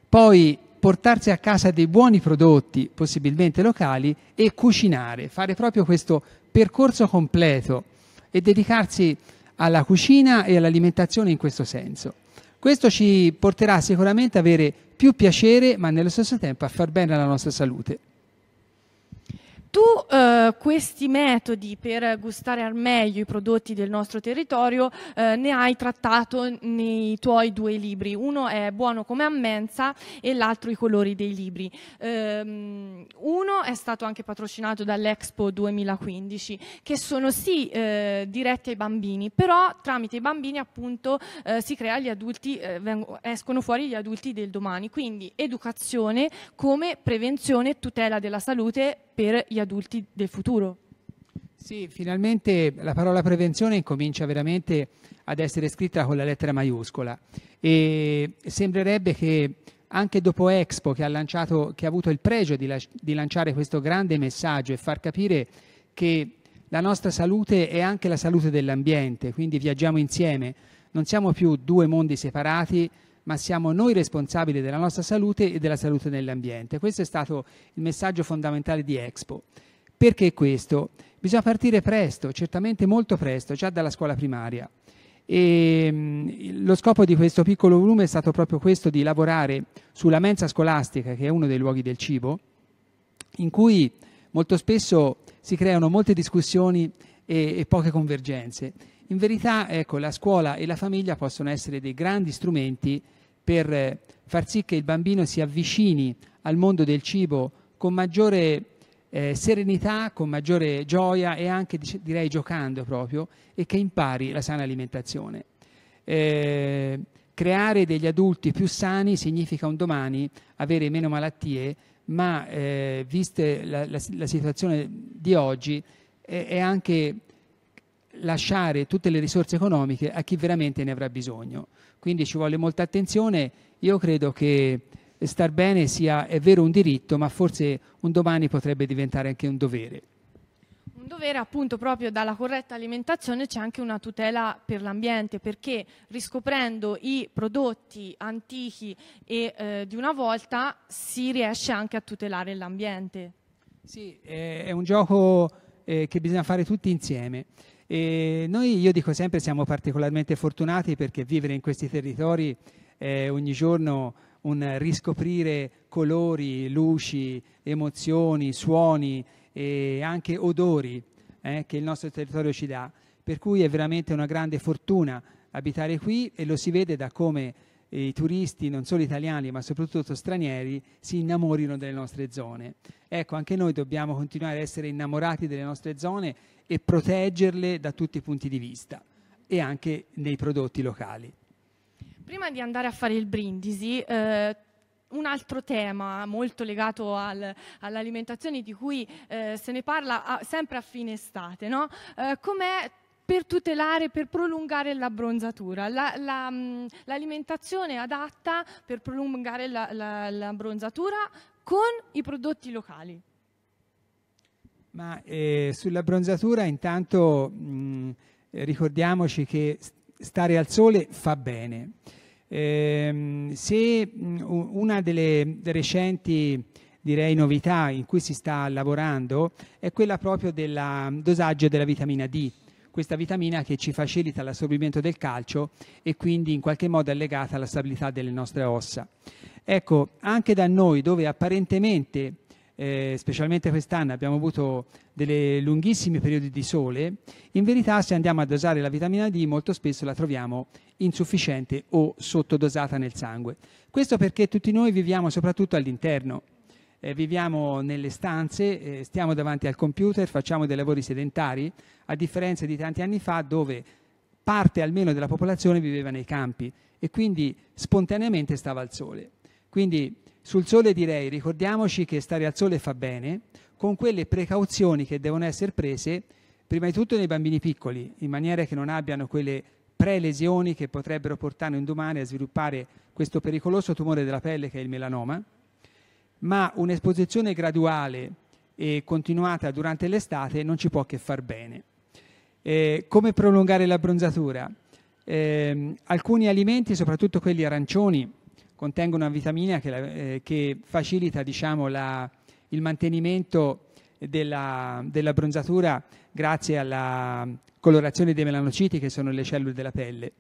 poi portarsi a casa dei buoni prodotti, possibilmente locali, e cucinare, fare proprio questo percorso completo e dedicarsi alla cucina e all'alimentazione in questo senso. Questo ci porterà sicuramente ad avere più piacere, ma nello stesso tempo a far bene alla nostra salute tu eh, questi metodi per gustare al meglio i prodotti del nostro territorio eh, ne hai trattato nei tuoi due libri. Uno è Buono come ammenza e l'altro I colori dei libri. Ehm, uno è stato anche patrocinato dall'Expo 2015, che sono sì eh, diretti ai bambini, però tramite i bambini appunto eh, si crea gli adulti, eh, vengono, escono fuori gli adulti del domani. Quindi educazione come prevenzione e tutela della salute per gli adulti del futuro. Sì, finalmente la parola prevenzione incomincia veramente ad essere scritta con la lettera maiuscola e sembrerebbe che anche dopo Expo che ha, lanciato, che ha avuto il pregio di, la, di lanciare questo grande messaggio e far capire che la nostra salute è anche la salute dell'ambiente, quindi viaggiamo insieme, non siamo più due mondi separati, ma siamo noi responsabili della nostra salute e della salute dell'ambiente. Questo è stato il messaggio fondamentale di Expo. Perché questo? Bisogna partire presto, certamente molto presto, già dalla scuola primaria. E, ehm, lo scopo di questo piccolo volume è stato proprio questo di lavorare sulla mensa scolastica, che è uno dei luoghi del cibo, in cui molto spesso si creano molte discussioni e, e poche convergenze. In verità, ecco, la scuola e la famiglia possono essere dei grandi strumenti per eh, far sì che il bambino si avvicini al mondo del cibo con maggiore eh, serenità, con maggiore gioia e anche direi giocando proprio e che impari la sana alimentazione. Eh, creare degli adulti più sani significa un domani avere meno malattie, ma eh, viste la, la, la situazione di oggi è, anche lasciare tutte le risorse economiche a chi veramente ne avrà bisogno. Quindi ci vuole molta attenzione. Io credo che star bene sia, è vero, un diritto, ma forse un domani potrebbe diventare anche un dovere. Un dovere appunto proprio dalla corretta alimentazione c'è anche una tutela per l'ambiente perché riscoprendo i prodotti antichi e eh, di una volta si riesce anche a tutelare l'ambiente. Sì, è un gioco eh, che bisogna fare tutti insieme. E noi, io dico sempre, siamo particolarmente fortunati perché vivere in questi territori è ogni giorno un riscoprire colori, luci, emozioni, suoni e anche odori eh, che il nostro territorio ci dà. Per cui è veramente una grande fortuna abitare qui e lo si vede da come i turisti, non solo italiani ma soprattutto stranieri, si innamorino delle nostre zone. Ecco, anche noi dobbiamo continuare a essere innamorati delle nostre zone e proteggerle da tutti i punti di vista e anche nei prodotti locali. Prima di andare a fare il brindisi, eh, un altro tema molto legato al, all'alimentazione di cui eh, se ne parla a, sempre a fine estate, no? eh, com'è per tutelare, per prolungare l'abbronzatura, La, la, mm, l'alimentazione adatta per prolungare la, la, la con i prodotti locali. Ma eh, sulla intanto mh, mm, ricordiamoci che stare al sole fa bene. Eh, se mh, mm, una delle recenti direi novità in cui si sta lavorando è quella proprio del dosaggio della vitamina D questa vitamina che ci facilita l'assorbimento del calcio e quindi in qualche modo è legata alla stabilità delle nostre ossa. Ecco, anche da noi dove apparentemente, eh, specialmente quest'anno, abbiamo avuto dei lunghissimi periodi di sole, in verità se andiamo a dosare la vitamina D molto spesso la troviamo insufficiente o sottodosata nel sangue. Questo perché tutti noi viviamo soprattutto all'interno eh, viviamo nelle stanze, eh, stiamo davanti al computer, facciamo dei lavori sedentari, a differenza di tanti anni fa dove parte almeno della popolazione viveva nei campi e quindi spontaneamente stava al sole. Quindi sul sole direi ricordiamoci che stare al sole fa bene, con quelle precauzioni che devono essere prese, prima di tutto nei bambini piccoli, in maniera che non abbiano quelle prelesioni che potrebbero portare un domani a sviluppare questo pericoloso tumore della pelle che è il melanoma ma un'esposizione graduale e continuata durante l'estate non ci può che far bene. Eh, come prolungare l'abbronzatura? Eh, alcuni alimenti, soprattutto quelli arancioni, contengono una vitamina che, la, eh, che facilita diciamo, la, il mantenimento della, dell'abbronzatura grazie alla colorazione dei melanociti che sono le cellule della pelle.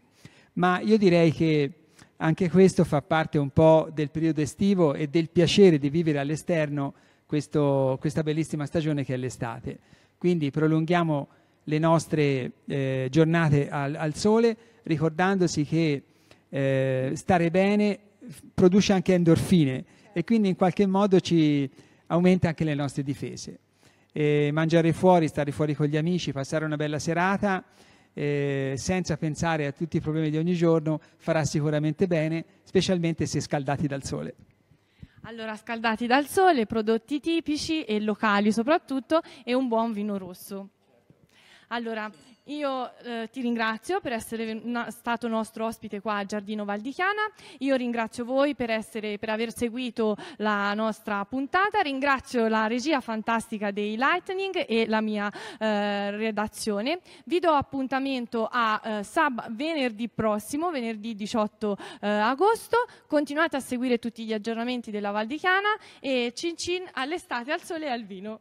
Ma io direi che anche questo fa parte un po' del periodo estivo e del piacere di vivere all'esterno questo, questa bellissima stagione che è l'estate. Quindi prolunghiamo le nostre eh, giornate al, al, sole ricordandosi che eh, stare bene produce anche endorfine e quindi in qualche modo ci aumenta anche le nostre difese. E mangiare fuori, stare fuori con gli amici, passare una bella serata eh, senza pensare a tutti i problemi di ogni giorno, farà sicuramente bene, specialmente se scaldati dal sole. Allora, scaldati dal sole, prodotti tipici e locali soprattutto e un buon vino rosso. Allora, io eh, ti ringrazio per essere stato nostro ospite qua a Giardino Valdichiana, io ringrazio voi per, essere, per aver seguito la nostra puntata, ringrazio la regia fantastica dei Lightning e la mia eh, redazione. Vi do appuntamento a eh, sab- venerdì prossimo, venerdì 18 eh, agosto, continuate a seguire tutti gli aggiornamenti della Valdichiana e cin cin all'estate, al sole e al vino.